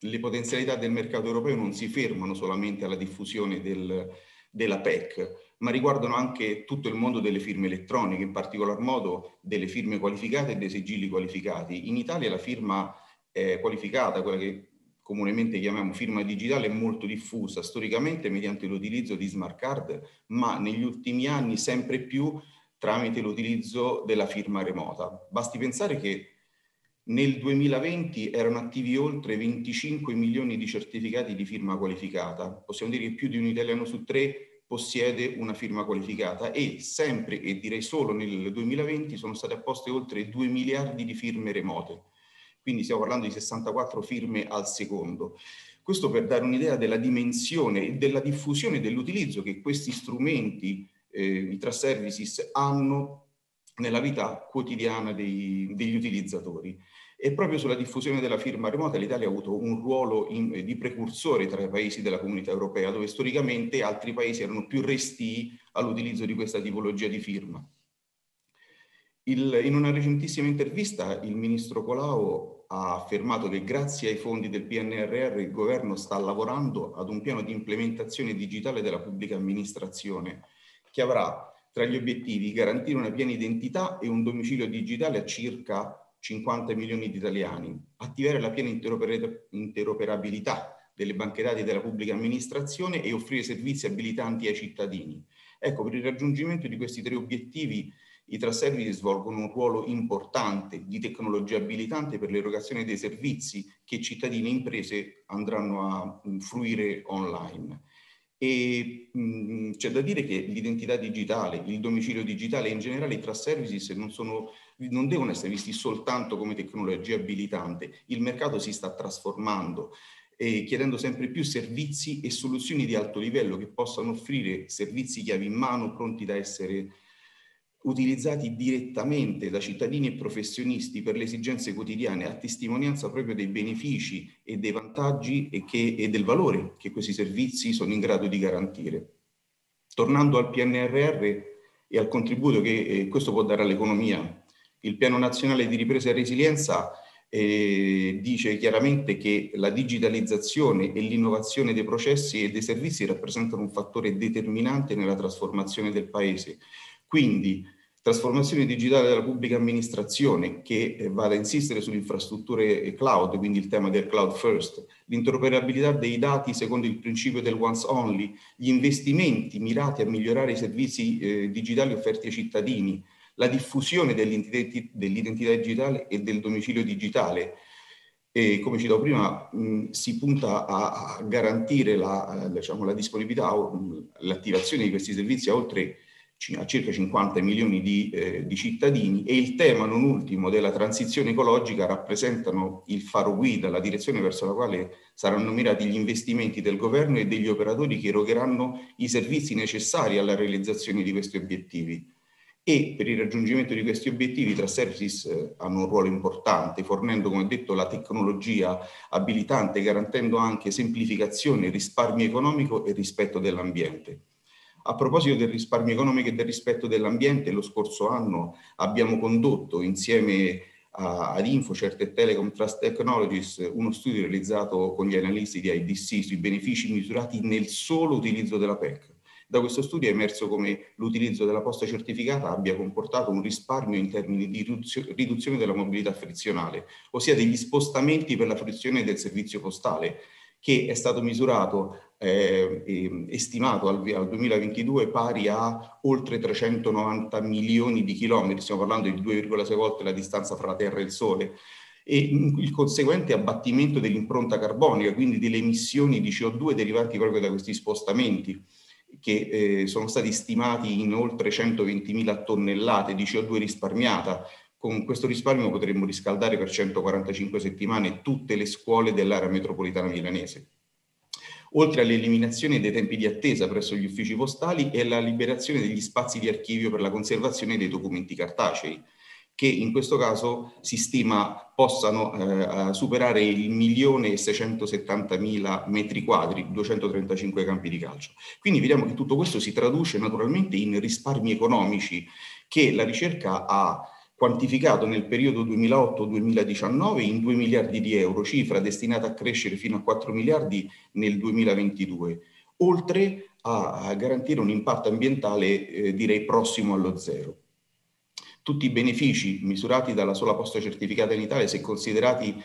le potenzialità del mercato europeo non si fermano solamente alla diffusione del, della PEC, ma riguardano anche tutto il mondo delle firme elettroniche, in particolar modo delle firme qualificate e dei sigilli qualificati. In Italia la firma eh, qualificata, quella che comunemente chiamiamo firma digitale, è molto diffusa storicamente mediante l'utilizzo di smart card, ma negli ultimi anni sempre più tramite l'utilizzo della firma remota. Basti pensare che nel 2020 erano attivi oltre 25 milioni di certificati di firma qualificata. Possiamo dire che più di un italiano su tre possiede una firma qualificata e sempre e direi solo nel 2020 sono state apposte oltre 2 miliardi di firme remote, quindi stiamo parlando di 64 firme al secondo. Questo per dare un'idea della dimensione e della diffusione dell'utilizzo che questi strumenti, eh, i trust services, hanno nella vita quotidiana dei, degli utilizzatori. E proprio sulla diffusione della firma remota l'Italia ha avuto un ruolo in, eh, di precursore tra i paesi della comunità europea, dove storicamente altri paesi erano più resti all'utilizzo di questa tipologia di firma. Il, in una recentissima intervista il ministro Colau ha affermato che grazie ai fondi del PNRR il governo sta lavorando ad un piano di implementazione digitale della pubblica amministrazione che avrà tra gli obiettivi garantire una piena identità e un domicilio digitale a circa 50 milioni di italiani, attivare la piena interoperabilità delle banche dati della pubblica amministrazione e offrire servizi abilitanti ai cittadini. Ecco, per il raggiungimento di questi tre obiettivi i trust service svolgono un ruolo importante di tecnologia abilitante per l'erogazione dei servizi che cittadini e imprese andranno a mm, fruire online. E mm, c'è da dire che l'identità digitale, il domicilio digitale in generale, i trust services non sono non devono essere visti soltanto come tecnologia abilitante, il mercato si sta trasformando e eh, chiedendo sempre più servizi e soluzioni di alto livello che possano offrire servizi chiavi in mano pronti da essere utilizzati direttamente da cittadini e professionisti per le esigenze quotidiane, a testimonianza proprio dei benefici e dei vantaggi e, che, e del valore che questi servizi sono in grado di garantire. Tornando al PNRR e al contributo che eh, questo può dare all'economia, il Piano Nazionale di Ripresa e Resilienza eh, dice chiaramente che la digitalizzazione e l'innovazione dei processi e dei servizi rappresentano un fattore determinante nella trasformazione del Paese. Quindi trasformazione digitale della pubblica amministrazione che eh, vada a insistere sulle infrastrutture eh, cloud, quindi il tema del cloud first, l'interoperabilità dei dati secondo il principio del once only, gli investimenti mirati a migliorare i servizi eh, digitali offerti ai cittadini, la diffusione dell'identità digitale e del domicilio digitale. E come citavo prima, mh, si punta a, a garantire la, diciamo, la disponibilità, l'attivazione di questi servizi a oltre a circa 50 milioni di, eh, di, cittadini e il tema non ultimo della transizione ecologica rappresentano il faro guida, la direzione verso la quale saranno mirati gli investimenti del governo e degli operatori che erogheranno i servizi necessari alla realizzazione di questi obiettivi e per il raggiungimento di questi obiettivi i trust services eh, hanno un ruolo importante, fornendo, come detto, la tecnologia abilitante, garantendo anche semplificazione, risparmio economico e rispetto dell'ambiente. A proposito del risparmio economico e del rispetto dell'ambiente, lo scorso anno abbiamo condotto insieme a, ad Infocert e Telecom Trust Technologies uno studio realizzato con gli analisti di IDC sui benefici misurati nel solo utilizzo della PEC da questo studio è emerso come l'utilizzo della posta certificata abbia comportato un risparmio in termini di riduzione della mobilità frizionale, ossia degli spostamenti per la frizione del servizio postale, che è stato misurato eh, eh, stimato al, 2022 pari a oltre 390 milioni di chilometri, stiamo parlando di 2,6 volte la distanza fra la Terra e il Sole, e il conseguente abbattimento dell'impronta carbonica, quindi delle emissioni di CO2 derivanti proprio da questi spostamenti che eh, sono stati stimati in oltre 120.000 tonnellate di CO2 risparmiata. Con questo risparmio potremmo riscaldare per 145 settimane tutte le scuole dell'area metropolitana milanese oltre all'eliminazione dei tempi di attesa presso gli uffici postali e alla liberazione degli spazi di archivio per la conservazione dei documenti cartacei che in questo caso si stima possano eh, superare il milione e 670 mila metri quadri, 235 campi di calcio. Quindi vediamo che tutto questo si traduce naturalmente in risparmi economici che la ricerca ha quantificato nel periodo 2008-2019 in 2 miliardi di euro, cifra destinata a crescere fino a 4 miliardi nel 2022, oltre a garantire un impatto ambientale eh, direi prossimo allo zero tutti i benefici misurati dalla sola posta certificata in Italia, se considerati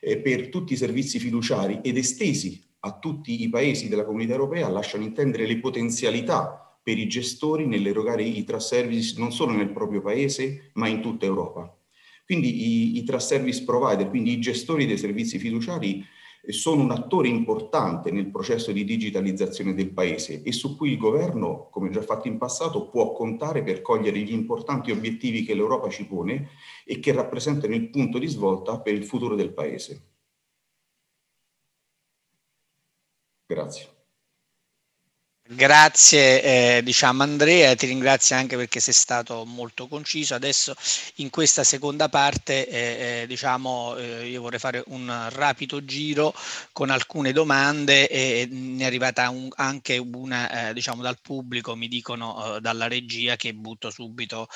eh, per tutti i servizi fiduciari ed estesi a tutti i paesi della comunità europea, lasciano intendere le potenzialità per i gestori nell'erogare i trust service non solo nel proprio paese, ma in tutta Europa. Quindi i, i trust service provider, quindi i gestori dei servizi fiduciari, sono un attore importante nel processo di digitalizzazione del Paese e su cui il governo, come già fatto in passato, può contare per cogliere gli importanti obiettivi che l'Europa ci pone e che rappresentano il punto di svolta per il futuro del Paese. Grazie. Grazie eh, diciamo Andrea, ti ringrazio anche perché sei stato molto conciso. Adesso in questa seconda parte eh, eh, diciamo, eh, io vorrei fare un rapido giro con alcune domande e ne è arrivata un, anche una eh, diciamo, dal pubblico, mi dicono eh, dalla regia che butto subito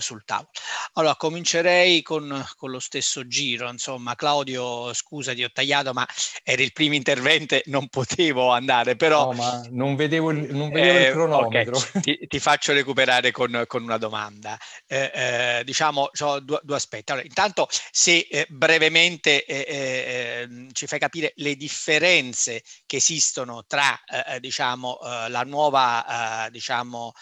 sul tavolo. Allora comincerei con, con, lo stesso giro, insomma Claudio scusa ti ho tagliato ma era il primo intervento, non potevo andare però... No, non vedevo il, non eh, vedevo eh, il cronometro. Okay. Ti, ti, faccio recuperare con, con una domanda. Eh, eh, diciamo, ho due, due, aspetti. Allora, intanto, se eh, brevemente eh, eh ehm, ci fai capire le differenze che esistono tra diciamo, eh, la nuova diciamo,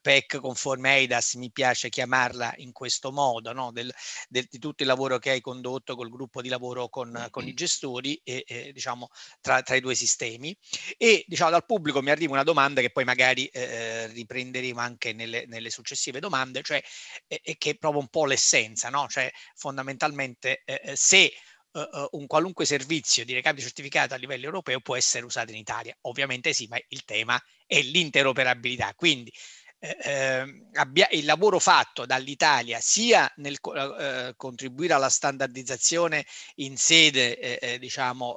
PEC conforme EIDAS, mi piace chiamarla in questo modo, no? del, del, di tutto il lavoro che hai condotto col gruppo di lavoro con, mm-hmm. con i gestori e, diciamo, tra, tra i due sistemi. E diciamo, dal pubblico mi arriva una domanda che poi magari eh, eh, riprenderemo anche nelle, nelle, successive domande, cioè eh, che è proprio un po' l'essenza, no? Cioè fondamentalmente eh, eh se Uh, un qualunque servizio di recapito certificato a livello europeo può essere usato in Italia. Ovviamente sì, ma il tema è l'interoperabilità. Quindi eh, ehm, abbia, il lavoro fatto dall'Italia sia nel eh, contribuire alla standardizzazione in sede eh, diciamo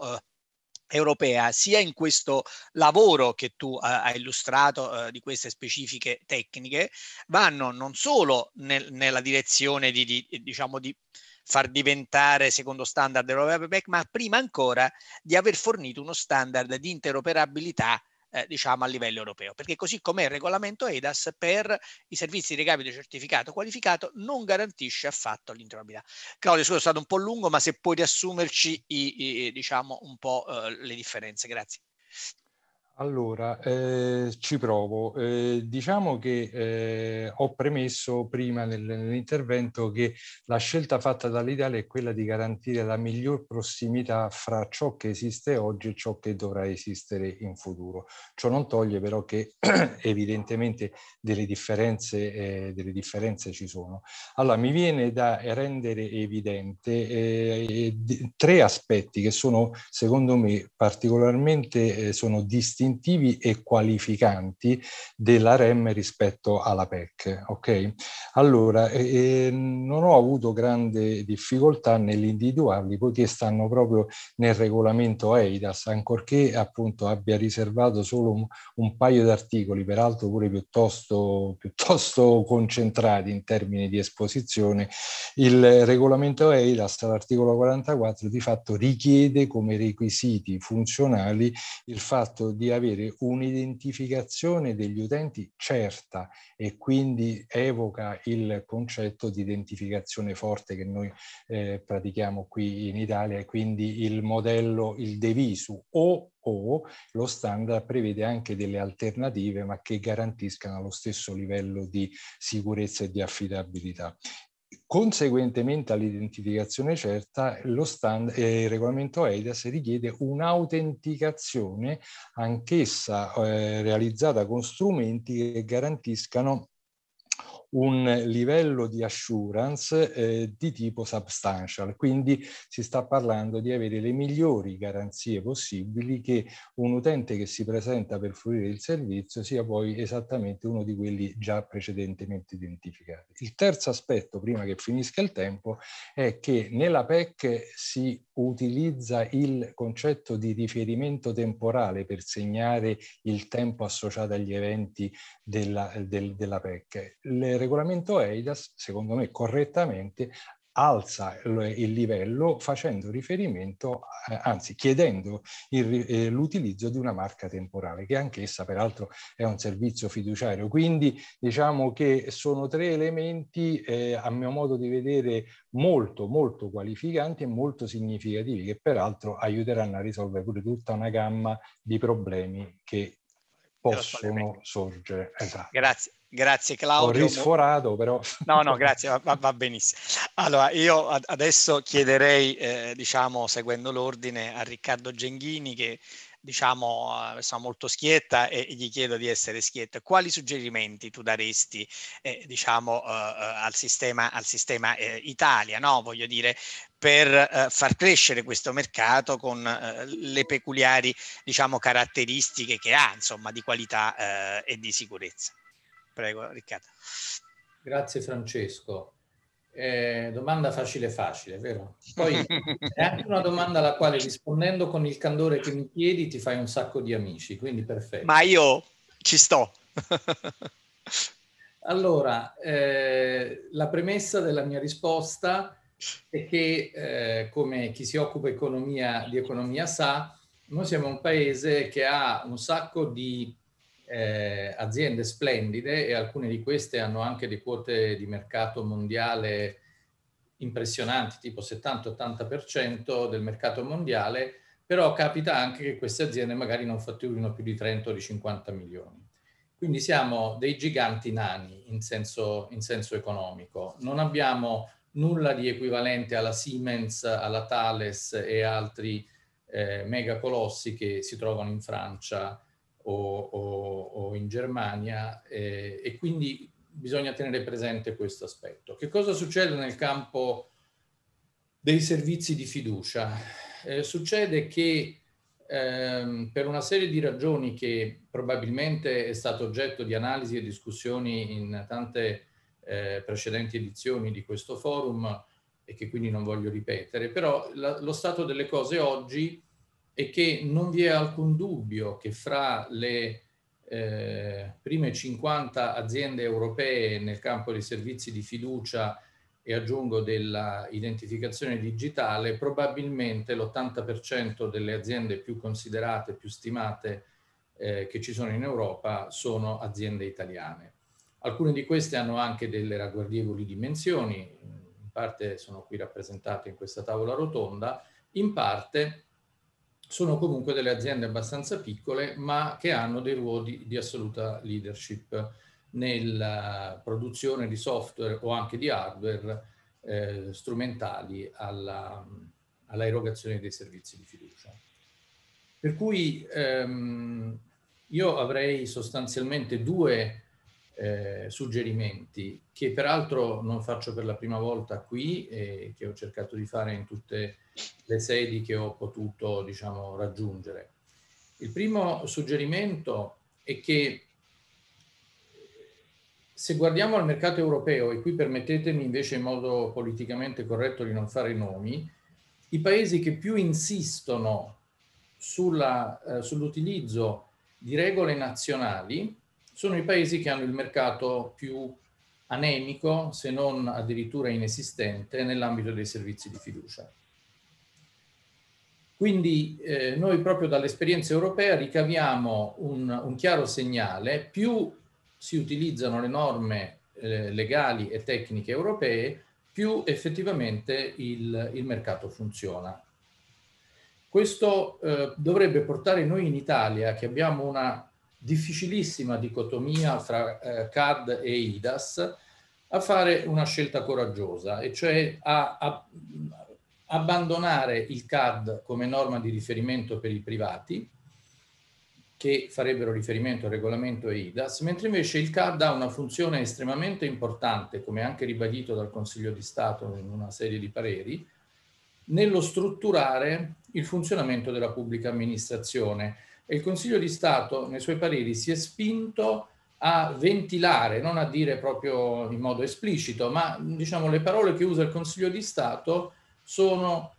europea sia in questo lavoro che tu eh, hai illustrato eh, di queste specifiche tecniche vanno non solo nel, nella direzione di, di, diciamo di far diventare secondo standard europeo ma prima ancora di aver fornito uno standard di interoperabilità eh, diciamo a livello europeo, perché così com'è il regolamento EDAS per i servizi di recapito certificato qualificato non garantisce affatto l'interoperabilità. Claudio, scusa, è stato un po' lungo, ma se puoi riassumerci i, i, diciamo un po' eh, le differenze, grazie. Allora, eh, ci provo. Eh, diciamo che eh, ho premesso prima nel, nell'intervento che la scelta fatta dall'Italia è quella di garantire la miglior prossimità fra ciò che esiste oggi e ciò che dovrà esistere in futuro. Ciò non toglie però che [CLEARS THROAT] evidentemente delle differenze, eh, delle differenze, ci sono. Allora, mi viene da rendere evidente eh, tre aspetti che sono, secondo me, particolarmente eh, sono distinti distintivi e qualificanti della REM rispetto alla PEC. Okay? Allora, eh, non ho avuto grande difficoltà nell'individuarli poiché stanno proprio nel regolamento EIDAS, ancorché appunto abbia riservato solo un, un paio di articoli, peraltro pure piuttosto, piuttosto concentrati in termini di esposizione, il regolamento EIDAS l'articolo 44 di fatto richiede come requisiti funzionali il fatto di avere un'identificazione degli utenti certa e quindi evoca il concetto di identificazione forte che noi eh, pratichiamo qui in Italia e quindi il modello, il deviso o o lo standard prevede anche delle alternative ma che garantiscano lo stesso livello di sicurezza e di affidabilità. Conseguentemente all'identificazione certa, stand, eh, il regolamento EIDAS richiede un'autenticazione anch'essa eh, realizzata con strumenti che garantiscano un livello di assurance eh, di tipo substantial, quindi si sta parlando di avere le migliori garanzie possibili che un utente che si presenta per fruire il servizio sia poi esattamente uno di quelli già precedentemente identificati. Il terzo aspetto, prima che finisca il tempo, è che nella PEC si utilizza il concetto di riferimento temporale per segnare il tempo associato agli eventi della, del, della PEC. Il regolamento EIDAS, secondo me correttamente, alza il livello facendo riferimento, eh, anzi chiedendo eh, l'utilizzo di una marca temporale, che anch'essa peraltro è un servizio fiduciario. Quindi diciamo che sono tre elementi, eh, a mio modo di vedere, molto, molto qualificanti e molto significativi, che peraltro aiuteranno a risolvere pure tutta una gamma di problemi che possono sorgere. Esatto. Grazie. Grazie Claudio. Ho risforato però. No, no, [LAUGHS] grazie, va, va benissimo. Allora, io adesso chiederei, eh, diciamo, seguendo l'ordine, a Riccardo Genghini, che diciamo, una eh, molto schietta e gli chiedo di essere schietta. Quali suggerimenti tu daresti, eh, diciamo, eh, eh al sistema, al sistema eh, Italia, no? Voglio dire, per eh, far crescere questo mercato con le peculiari, diciamo, caratteristiche che ha, insomma, di qualità e di sicurezza. Prego, Riccardo. Grazie Francesco. Eh, domanda facile facile, vero? Poi è anche una domanda alla quale rispondendo con il candore che mi chiedi ti fai un sacco di amici, quindi perfetto. Ma io ci sto. allora, eh, la premessa della mia risposta è che, eh, come chi si occupa economia, di economia sa, noi siamo un paese che ha un sacco di eh, aziende splendide e alcune di queste hanno anche dei quote di mercato mondiale impressionanti, tipo 70-80% del mercato mondiale, però capita anche che queste aziende magari non fatturino più di 30 o di 50 milioni. Quindi siamo dei giganti nani in senso, in senso economico. Non abbiamo nulla di equivalente alla Siemens, alla Thales e altri eh, mega che si trovano in Francia o, o, o in Germania eh, e quindi bisogna tenere presente questo aspetto. Che cosa succede nel campo dei servizi di fiducia? Eh, succede che ehm, per una serie di ragioni che probabilmente è stato oggetto di analisi e discussioni in tante eh, precedenti edizioni di questo forum e che quindi non voglio ripetere, però la, lo stato delle cose oggi è che non vi è alcun dubbio che fra le eh, prime 50 aziende europee nel campo dei servizi di fiducia e aggiungo della identificazione digitale, probabilmente l'80% delle aziende più considerate, più stimate eh, che ci sono in Europa sono aziende italiane. Alcune di queste hanno anche delle ragguardevoli dimensioni, in parte sono qui rappresentate in questa tavola rotonda, in parte sono comunque delle aziende abbastanza piccole, ma che hanno dei ruoli di assoluta leadership nella produzione di software o anche di hardware eh, strumentali alla, alla, erogazione dei servizi di fiducia. Per cui ehm, io avrei sostanzialmente due eh, suggerimenti, che peraltro non faccio per la prima volta qui e che ho cercato di fare in tutte le sedi che ho potuto diciamo, raggiungere. Il primo suggerimento è che se guardiamo al mercato europeo, e qui permettetemi invece in modo politicamente corretto di non fare nomi, i paesi che più insistono eh, sull'utilizzo eh, sull di regole nazionali sono i paesi che hanno il mercato più anemico, se non addirittura inesistente, nell'ambito dei servizi di fiducia. Quindi eh, noi proprio dall'esperienza europea ricaviamo un, un, chiaro segnale, più si utilizzano le norme eh, legali e tecniche europee, più effettivamente il, il mercato funziona. Questo eh, dovrebbe portare noi in Italia, che abbiamo una difficilissima dicotomia fra eh, CAD e IDAS a fare una scelta coraggiosa, e cioè a, a abbandonare il CAD come norma di riferimento per i privati, che farebbero riferimento al regolamento EIDAS, mentre invece il CAD ha una funzione estremamente importante, come anche ribadito dal Consiglio di Stato in una serie di pareri, nello strutturare il funzionamento della pubblica amministrazione e il Consiglio di Stato, nei suoi pareri, si è spinto a ventilare, non a dire proprio in modo esplicito, ma diciamo le parole che usa il Consiglio di Stato sono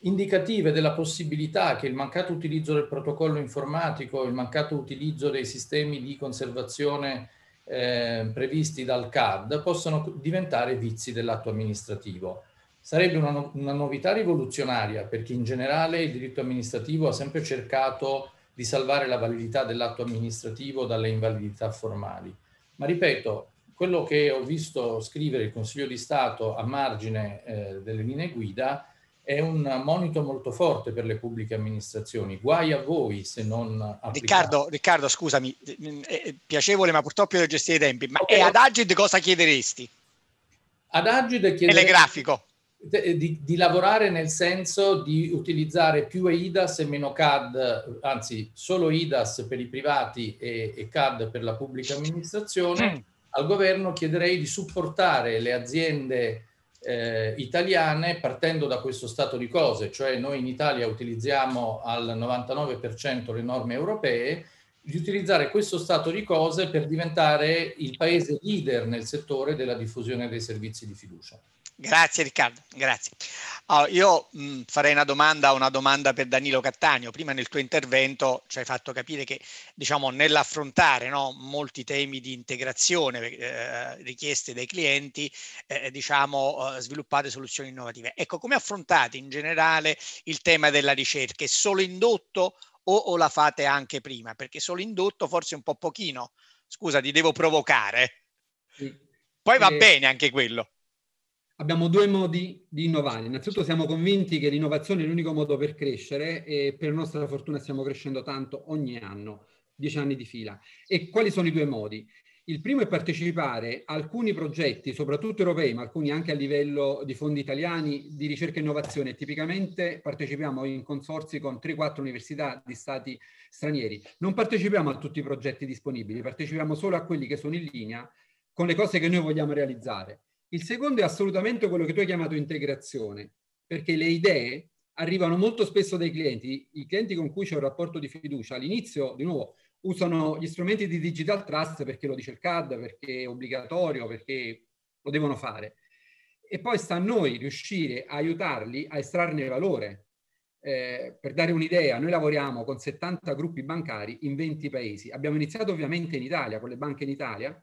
indicative della possibilità che il mancato utilizzo del protocollo informatico, il mancato utilizzo dei sistemi di conservazione eh, previsti dal CAD possano diventare vizi dell'atto amministrativo. Sarebbe una, no- una novità rivoluzionaria perché in generale il diritto amministrativo ha sempre cercato di salvare la validità dell'atto amministrativo dalle invalidità formali. Ma ripeto, quello che ho visto scrivere il Consiglio di Stato a margine eh, delle linee guida è un monito molto forte per le pubbliche amministrazioni. Guai a voi se non Riccardo, Riccardo scusami, mm, è piacevole ma purtroppo devo gestire i tempi, ma okay. ad Agid cosa chiederesti? Ad Agid chiederei... Telegrafico. Eh, di, di, lavorare nel senso di utilizzare più EIDAS e meno CAD, anzi solo EIDAS per i privati e, e CAD per la pubblica amministrazione, mm. al governo chiederei di supportare le aziende eh, italiane partendo da questo stato di cose, cioè noi in Italia utilizziamo al 99% le norme europee, di utilizzare questo stato di cose per diventare il paese leader nel settore della diffusione dei servizi di fiducia. Grazie Riccardo, grazie. Allora, io mh, farei una domanda, una domanda per Danilo Cattaneo. Prima nel tuo intervento ci hai fatto capire che diciamo, nell'affrontare no, molti temi di integrazione eh, richiesti dai clienti, eh, eh, diciamo, eh, sviluppate soluzioni innovative. Ecco, come affrontate in generale il tema della ricerca? È solo indotto o, o la fate anche prima? Perché solo indotto forse un po' pochino. Scusa, ti devo provocare. Poi va eh, bene anche quello. Abbiamo due modi di innovare. Innanzitutto siamo convinti che l'innovazione è l'unico modo per crescere e per nostra fortuna stiamo crescendo tanto ogni anno, dieci anni di fila. E quali sono i due modi? Il primo è partecipare a alcuni progetti, soprattutto europei, ma alcuni anche a livello di fondi italiani di ricerca e innovazione. Tipicamente partecipiamo in consorzi con 3-4 università di stati stranieri. Non partecipiamo a tutti i progetti disponibili, partecipiamo solo a quelli che sono in linea con le cose che noi vogliamo realizzare. Il secondo è assolutamente quello che tu hai chiamato integrazione, perché le idee arrivano molto spesso dai clienti, i clienti con cui c'è un rapporto di fiducia. All'inizio, di nuovo, usano gli strumenti di digital trust perché lo dice il CAD, perché è obbligatorio, perché lo devono fare. E poi sta a noi riuscire a aiutarli a estrarne valore. Eh, per dare un'idea, noi lavoriamo con 70 gruppi bancari in 20 paesi. Abbiamo iniziato ovviamente in Italia, con le banche in Italia,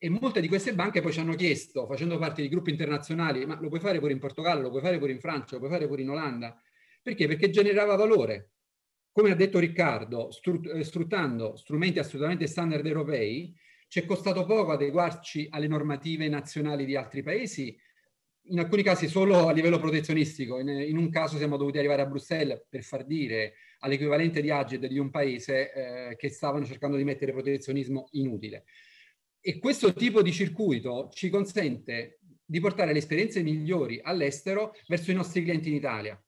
e molte di queste banche poi ci hanno chiesto, facendo parte di gruppi internazionali, ma lo puoi fare pure in Portogallo, lo puoi fare pure in Francia, lo puoi fare pure in Olanda. Perché? Perché generava valore. Come ha detto Riccardo, eh, sfruttando strumenti assolutamente standard europei, ci è costato poco adeguarci alle normative nazionali di altri paesi, in alcuni casi solo a livello protezionistico. In, in un caso siamo dovuti arrivare a Bruxelles per far dire all'equivalente di Aged di un paese eh, che stavano cercando di mettere protezionismo inutile e questo tipo di circuito ci consente di portare le esperienze migliori all'estero verso i nostri clienti in Italia.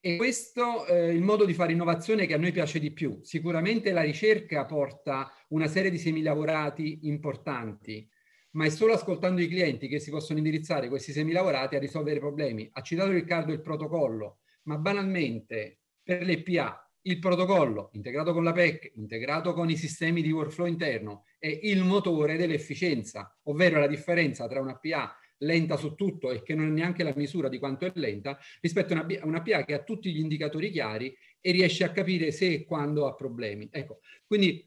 E questo è eh, il modo di fare innovazione che a noi piace di più. Sicuramente la ricerca porta una serie di semilavorati importanti, ma è solo ascoltando i clienti che si possono indirizzare questi semilavorati a risolvere i problemi. Ha citato Riccardo il protocollo, ma banalmente per le PA il protocollo integrato con la PEC, integrato con i sistemi di workflow interno, è il motore dell'efficienza, ovvero la differenza tra una PA lenta su tutto e che non è neanche la misura di quanto è lenta, rispetto a una, PA che ha tutti gli indicatori chiari e riesce a capire se e quando ha problemi. Ecco, quindi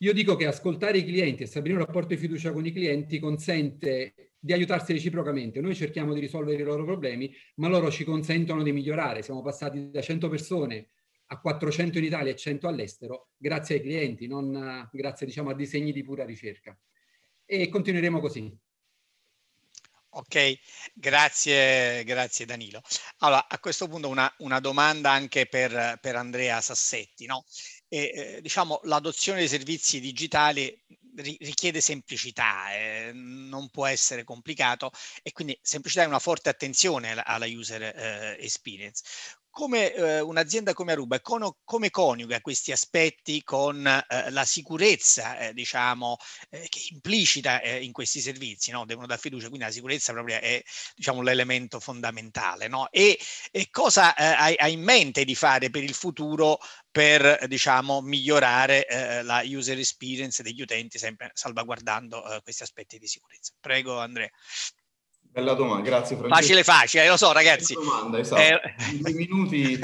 io dico che ascoltare i clienti e stabilire un rapporto di fiducia con i clienti consente di aiutarsi reciprocamente. Noi cerchiamo di risolvere i loro problemi, ma loro ci consentono di migliorare. Siamo passati da 100 persone a 400 in Italia e 100 all'estero, grazie ai clienti, non grazie diciamo, a disegni di pura ricerca. E continueremo così. Ok, grazie, grazie Danilo. Allora, a questo punto una, una domanda anche per, per Andrea Sassetti. No? E, eh, diciamo, l'adozione dei servizi digitali richiede semplicità, eh, non può essere complicato e quindi semplicità è una forte attenzione alla user eh, experience come eh, un'azienda come Aruba, con, come coniuga questi aspetti con eh, la sicurezza, eh, diciamo, eh, che è implicita eh, in questi servizi, no? devono dare fiducia, quindi la sicurezza proprio è diciamo, l'elemento fondamentale. No? E, e, cosa eh, hai, hai, in mente di fare per il futuro per diciamo, migliorare la user experience degli utenti, sempre salvaguardando questi aspetti di sicurezza? Prego Andrea. Bella domanda, grazie Francesco. Facile facile, eh, lo so ragazzi. domanda, esatto. Eh... Due minuti.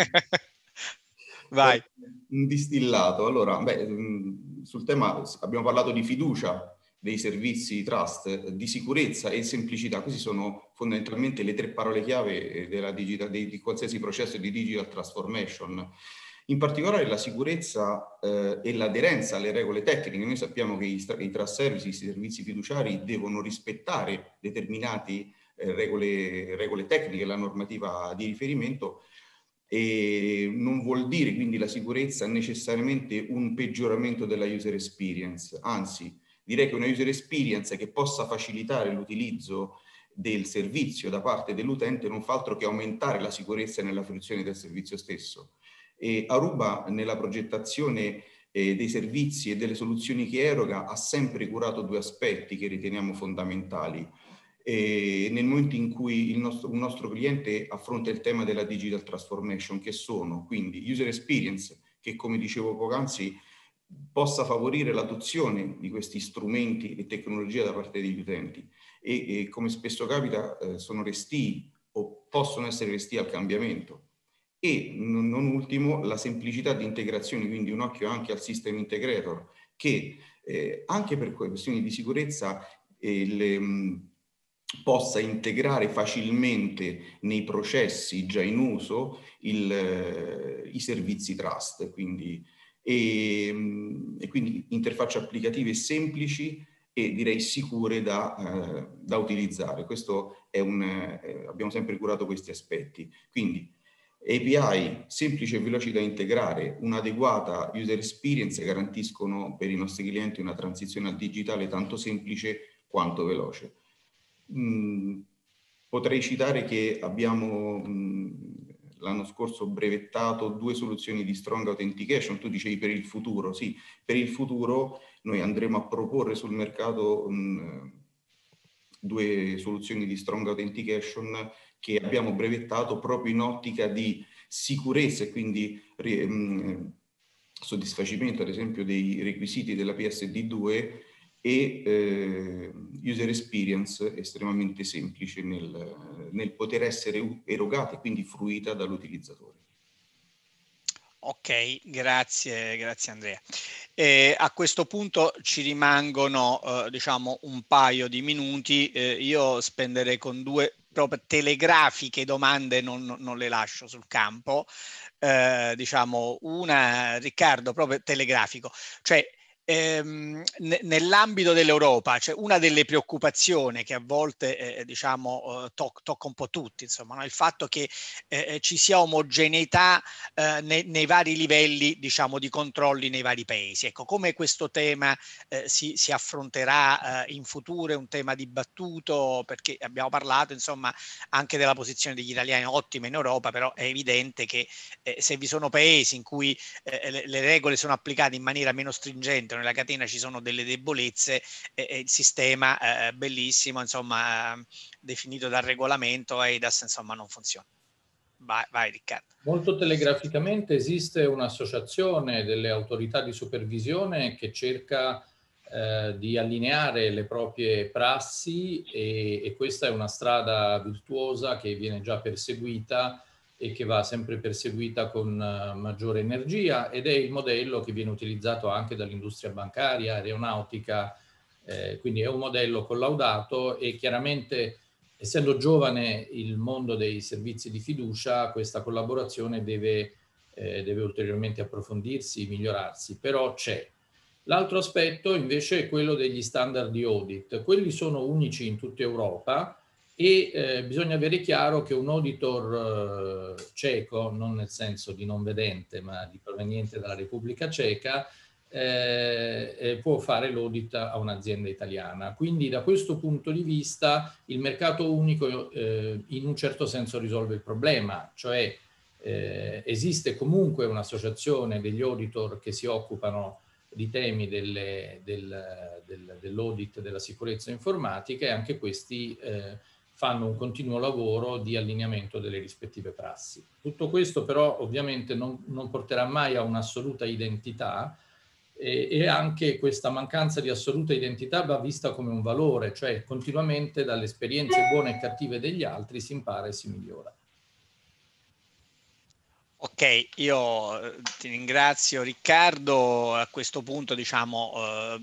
[LAUGHS] Vai. Eh, un distillato. Allora, beh, mm, sul tema abbiamo parlato di fiducia dei servizi trust, di sicurezza e semplicità. Queste sono fondamentalmente le tre parole chiave eh, digital, di, qualsiasi processo di digital transformation. In particolare la sicurezza eh, e l'aderenza alle regole tecniche. Noi sappiamo che i, i trust services, i servizi fiduciari, devono rispettare determinati eh, regole, regole tecniche, la normativa di riferimento e non vuol dire quindi la sicurezza necessariamente un peggioramento della user experience, anzi direi che una user experience che possa facilitare l'utilizzo del servizio da parte dell'utente non fa altro che aumentare la sicurezza nella fruizione del servizio stesso. E Aruba nella progettazione eh, dei servizi e delle soluzioni che eroga ha sempre curato due aspetti che riteniamo fondamentali eh, nel momento in cui nostro, un nostro cliente affronta il tema della digital transformation, che sono quindi user experience, che come dicevo poc'anzi possa favorire l'adozione di questi strumenti e tecnologia da parte degli utenti e, e come spesso capita eh, sono resti o possono essere resti al cambiamento e non ultimo la semplicità di integrazione, quindi un occhio anche al system integrator che eh, anche per questioni di sicurezza eh, le, possa integrare facilmente nei processi già in uso il, eh, i servizi trust, quindi, e, ehm, e, quindi interfacce applicative semplici e direi sicure da, eh, da utilizzare. Questo è un, eh, abbiamo sempre curato questi aspetti. Quindi API semplici e veloci da integrare, un'adeguata user experience garantiscono per i nostri clienti una transizione al digitale tanto semplice quanto veloce potrei citare che abbiamo l'anno scorso brevettato due soluzioni di strong authentication, tu dicevi per il futuro, sì, per il futuro noi andremo a proporre sul mercato due soluzioni di strong authentication che abbiamo brevettato proprio in ottica di sicurezza e quindi soddisfacimento ad esempio dei requisiti della PSD2 e eh, user experience estremamente semplice nel, nel poter essere erogata e quindi fruita dall'utilizzatore. Ok, grazie, grazie Andrea. Eh, a questo punto ci rimangono eh, diciamo un paio di minuti, eh, io spenderei con due proprio telegrafiche domande, non, non le lascio sul campo, eh, diciamo una Riccardo proprio telegrafico, cioè ehm, nell'ambito dell'Europa, cioè una delle preoccupazioni che a volte eh, eh diciamo, eh, toc- tocca un po' tutti, insomma, no? il fatto che eh, eh ci sia omogeneità eh, nei, nei, vari livelli diciamo, di controlli nei vari paesi. Ecco, come questo tema si, si, affronterà in futuro è un tema dibattuto perché abbiamo parlato insomma, anche della posizione degli italiani ottima in Europa, però è evidente che se vi sono paesi in cui le, le regole sono applicate in maniera meno stringente, all'interno della catena ci sono delle debolezze e, e il sistema eh, eh bellissimo, insomma, eh, definito dal regolamento AIDAS, insomma, non funziona. Vai, vai Riccardo. Molto telegraficamente esiste un'associazione delle autorità di supervisione che cerca eh, di allineare le proprie prassi e, e, questa è una strada virtuosa che viene già perseguita e che va sempre perseguita con eh, maggiore energia ed è il modello che viene utilizzato anche dall'industria bancaria, aeronautica, eh, quindi è un modello collaudato e chiaramente essendo giovane il mondo dei servizi di fiducia, questa collaborazione deve, eh, deve ulteriormente approfondirsi, migliorarsi, però c'è. L'altro aspetto invece è quello degli standard di audit. Quelli sono unici in tutta Europa, e eh, bisogna avere chiaro che un auditor eh, cieco, non nel senso di non vedente, ma di proveniente dalla Repubblica Ceca, eh, eh può fare l'audit a un'azienda italiana. Quindi da questo punto di vista il mercato unico eh, in un certo senso risolve il problema, cioè eh, esiste comunque un'associazione degli auditor che si occupano di temi delle, del, del, dell'audit della sicurezza informatica e anche questi eh, fanno un continuo lavoro di allineamento delle rispettive prassi. Tutto questo però ovviamente non, non porterà mai a un'assoluta identità e, e, anche questa mancanza di assoluta identità va vista come un valore, cioè continuamente dalle esperienze buone e cattive degli altri si impara e si migliora. Ok, io eh, ti ringrazio Riccardo, a questo punto diciamo, eh,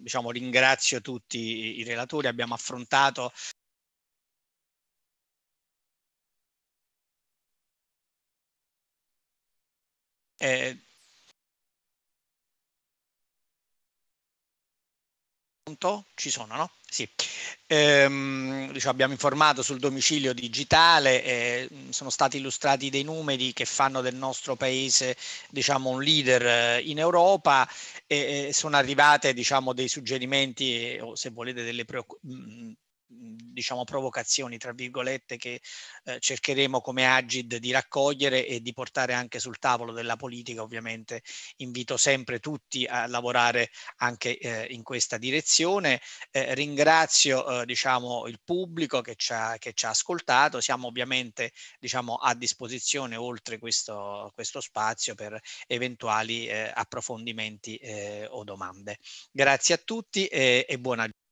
diciamo ringrazio tutti i relatori, abbiamo affrontato è... eh, Ci sono, no? Sì. Ehm, diciamo, abbiamo informato sul domicilio digitale, eh, sono stati illustrati dei numeri che fanno del nostro paese diciamo, un leader eh, in Europa e eh, sono arrivate diciamo, dei suggerimenti o se volete delle preoccupazioni mm, Mhmm, diciamo provocazioni tra virgolette che eh, cercheremo come Agid di raccogliere e di portare anche sul tavolo della politica ovviamente invito sempre tutti a lavorare anche eh, in questa direzione eh, ringrazio eh, diciamo il pubblico che ci, ha, che ci ha ascoltato siamo ovviamente diciamo a disposizione oltre questo, questo spazio per eventuali eh, approfondimenti eh, o domande grazie a tutti e, eh, e buona giornata